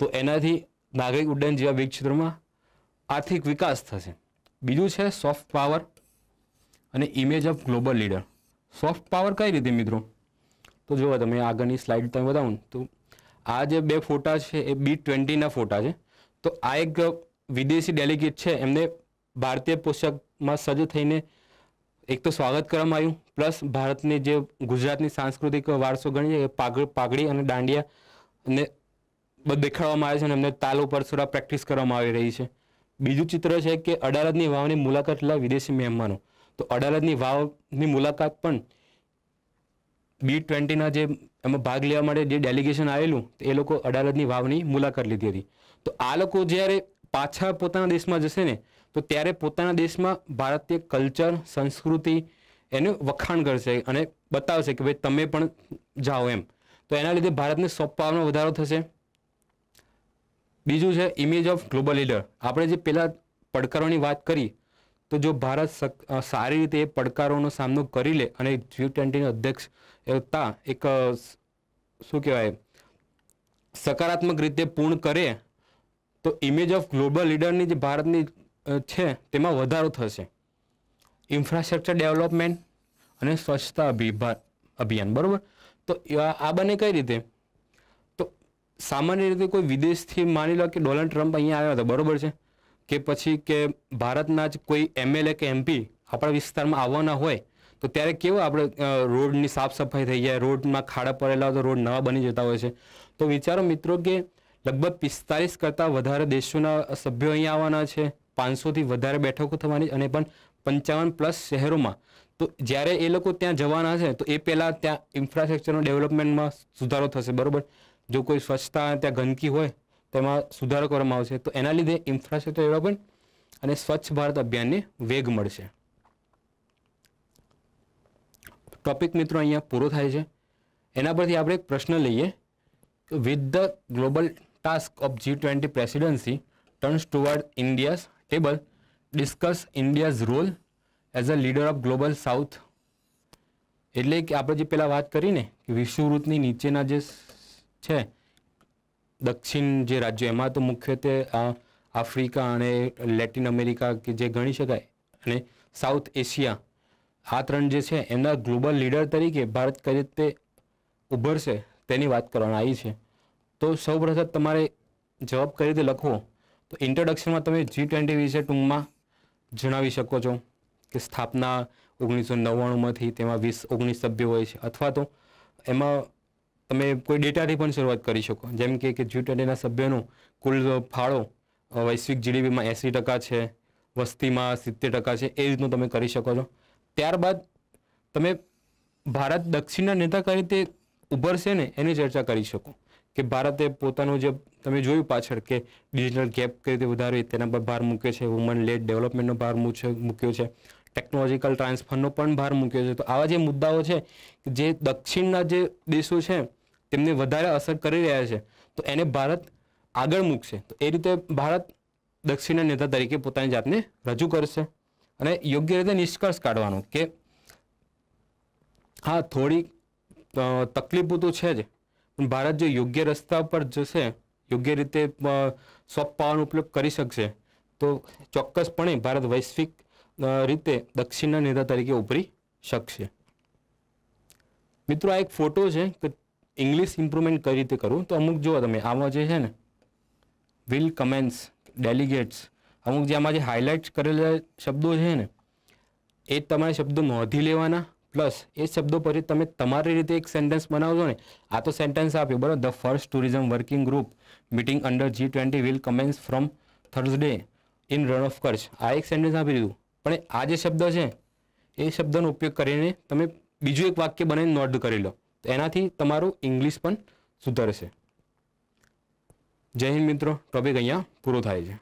તો એનાથી નાગરિક ઉડ્ડયન જેવા વિવિધ ક્ષેત્રોમાં આર્થિક વિકાસ થશે બીજું છે સોફ્ટ પાવર અને image of global leader soft power કઈ રીતે મિત્રો તો જુઓ તમે આગળની સ્લાઇડ તમે બતાવું તો આ જે બે ફોટા છે એ બી ટ્વેન્ટીના ફોટા છે તો આ એક વિદેશી ડેલિગેટ છે એમને ભારતીય પોષક માં સજ્જ થઈને એક તો સ્વાગત કરવામાં આવ્યું પ્લસ ભારતની જે ગુજરાતની સાંસ્કૃતિક વારસો ગણીએ એ પાઘડી અને દાંડિયા અને દેખાડવામાં આવે છે અને એમને તાલ ઉપર સુરા પ્રેક્ટિસ કરવામાં આવી રહી છે બીજું ચિત્ર છે કે અડાલજની વાવની મુલાકાત લા વિદેશી મહેમાનો તો અડાલજની વાવની મુલાકાત પણ બી ટ્વેન્ટીના જે એમાં ભાગ લેવા માટે જે ડેલિગેશન આવેલું એ લોકો અડાલજની વાવની મુલાકાત લીધી હતી તો આ લોકો જ્યારે પાછા પોતાના દેશમાં જશે ને તો ત્યારે પોતાના દેશમાં ભારતીય કલ્ચર સંસ્કૃતિ એનું વખાણ કરશે અને બતાવશે કે ભાઈ તમે પણ જાઓ એમ તો એના લીધે ભારતને સોફ્ટ પાવરનો વધારો થશે બીજું છે ઇમેજ ઓફ ગ્લોબલ લીડર આપણે જે પહેલાં પડકારોની વાત કરી તો જો ભારત સારી રીતે એ પડકારોનો સામનો કરી લે અને જી ટ્વેન્ટીનો અધ્યક્ષ તા એક શું કહેવાય સકારાત્મક રીતે પૂર્ણ કરે તો ઇમેજ ઓફ ગ્લોબલ લીડરની જે ભારતની છે તેમાં વધારો થશે ઇન્ફ્રાસ્ટ્રક્ચર ડેવલપમેન્ટ અને સ્વચ્છતા અભિભા અભિયાન બરાબર તો આ બને કઈ રીતે તો સામાન્ય રીતે કોઈ વિદેશથી માની લો કે ડોનાલ્ડ ટ્રમ્પ અહીંયા આવ્યા હતા બરાબર છે કે પછી કે ભારતના જ કોઈ એમએલએ કે એમપી આપણા વિસ્તારમાં આવવાના હોય તો ત્યારે કેવું આપણે રોડની સાફ સફાઈ થઈ જાય રોડમાં ખાડા પડેલા હોય તો રોડ નવા બની જતા હોય છે તો વિચારો મિત્રો કે લગભગ પિસ્તાલીસ કરતાં વધારે દેશોના સભ્યો અહીંયા આવવાના છે પાંચસોથી વધારે બેઠકો થવાની અને પણ પંચાવન પ્લસ શહેરોમાં તો જ્યારે એ લોકો ત્યાં જવાના છે તો એ પહેલાં ત્યાં ઇન્ફ્રાસ્ટ્રક્ચરનો ડેવલપમેન્ટમાં સુધારો થશે બરાબર જો કોઈ સ્વચ્છતા ત્યાં ગંદકી હોય તેમાં સુધારો કરવામાં આવશે તો એના લીધે ઇન્ફ્રાસ્ટ્રક્ચર ડેવલપમેન્ટ અને સ્વચ્છ ભારત અભિયાનને વેગ મળશે ટોપિક મિત્રો અહીંયા પૂરો થાય છે એના પરથી આપણે એક પ્રશ્ન લઈએ with the global task of G twenty presidency turns toward India's table discuss India's role as a leader of global south એટલે કે આપણે જે પહેલાં વાત કરીને કે વિષુવવૃત્તની નીચેના જે છે દક્ષિણ જે રાજ્યો એમાં તો મુખ્યત્વે આફ્રિકા અને લેટિન અમેરિકા કે જે ગણી શકાય અને સાઉથ એશિયા આ ત્રણ જે છે એમના ગ્લોબલ લીડર તરીકે ભારત કઈ રીતે ઉભરશે તેની વાત કરવામાં આવી છે તો સૌ પ્રથમ તમારે જવાબ કઈ રીતે લખવો તો ઇન્ટ્રોડક્શનમાં તમે જી ટ્વેન્ટી વિશે ટૂંકમાં જણાવી શકો છો કે સ્થાપના ઓગણીસો નવ્વાણુંમાંથી તેમાં વીસ ઓગણીસ સભ્યો હોય છે અથવા તો એમાં તમે કોઈ ડેટાથી પણ શરૂઆત કરી શકો જેમ કે જી ટ્વેન્ટીના સભ્યોનો કુલ ફાળો વૈશ્વિક જીડીપીમાં એંસી ટકા છે વસ્તીમાં સિત્તેર ટકા છે એ રીતનું તમે કરી શકો છો ત્યારબાદ તમે ભારત દક્ષિણના નેતા કઈ રીતે ઉભરશે ને એની ચર્ચા કરી શકો કે ભારતે પોતાનું જે તમે જોયું પાછળ કે ડિજિટલ ગેપ કઈ રીતે વધારવી તેના પર ભાર મૂક્યો છે વુમન લેડ ડેવલપમેન્ટનો ભાર મૂક્યો છે ટેકનોલોજીકલ ટ્રાન્સફરનો પણ ભાર મૂક્યો છે તો આવા જે મુદ્દાઓ છે જે દક્ષિણના જે દેશો છે તેમને વધારે અસર કરી રહ્યા છે તો એને ભારત આગળ મૂકશે તો એ રીતે ભારત દક્ષિણના નેતા તરીકે પોતાની જાતને રજૂ કરશે અને યોગ્ય રીતે નિષ્કર્ષ કાઢવાનો કે હા થોડી તકલીફો તો છે જ પણ ભારત જો યોગ્ય રસ્તા પર જશે યોગ્ય રીતે સોફ્ટ પાવરનો ઉપયોગ કરી શકશે તો ચોક્કસપણે ભારત વૈશ્વિક રીતે દક્ષિણના નેતા તરીકે ઉભરી શકશે મિત્રો આ એક ફોટો છે કે ઇંગ્લિશ ઇમ્પ્રુવમેન્ટ કઈ રીતે કરવું તો અમુક જુઓ તમે આમાં જે છે ને વિલ કમેન્ટ્સ ડેલિગેટ્સ અમુક જે આમાં જે હાઇલાઇટ કરેલા શબ્દો છે ને એ તમારે શબ્દો નોંધી લેવાના પ્લસ એ શબ્દો પરથી તમે તમારી રીતે એક સેન્ટેન્સ બનાવજો ને આ તો સેન્ટેન્સ આપ્યો બરાબર the first tourism working group meeting under G twenty will commence from Thursday in Rann of Kutch આ એક સેન્ટેન્સ આપી દીધું પણ આ જે શબ્દ છે એ શબ્દનો ઉપયોગ કરીને તમે બીજું એક વાક્ય બને નોંધ કરી લો એનાથી તમારું ઇંગ્લિશ પણ સુધરશે જય હિન્દ મિત્રો ટોપિક અહીંયા પૂરો થાય છે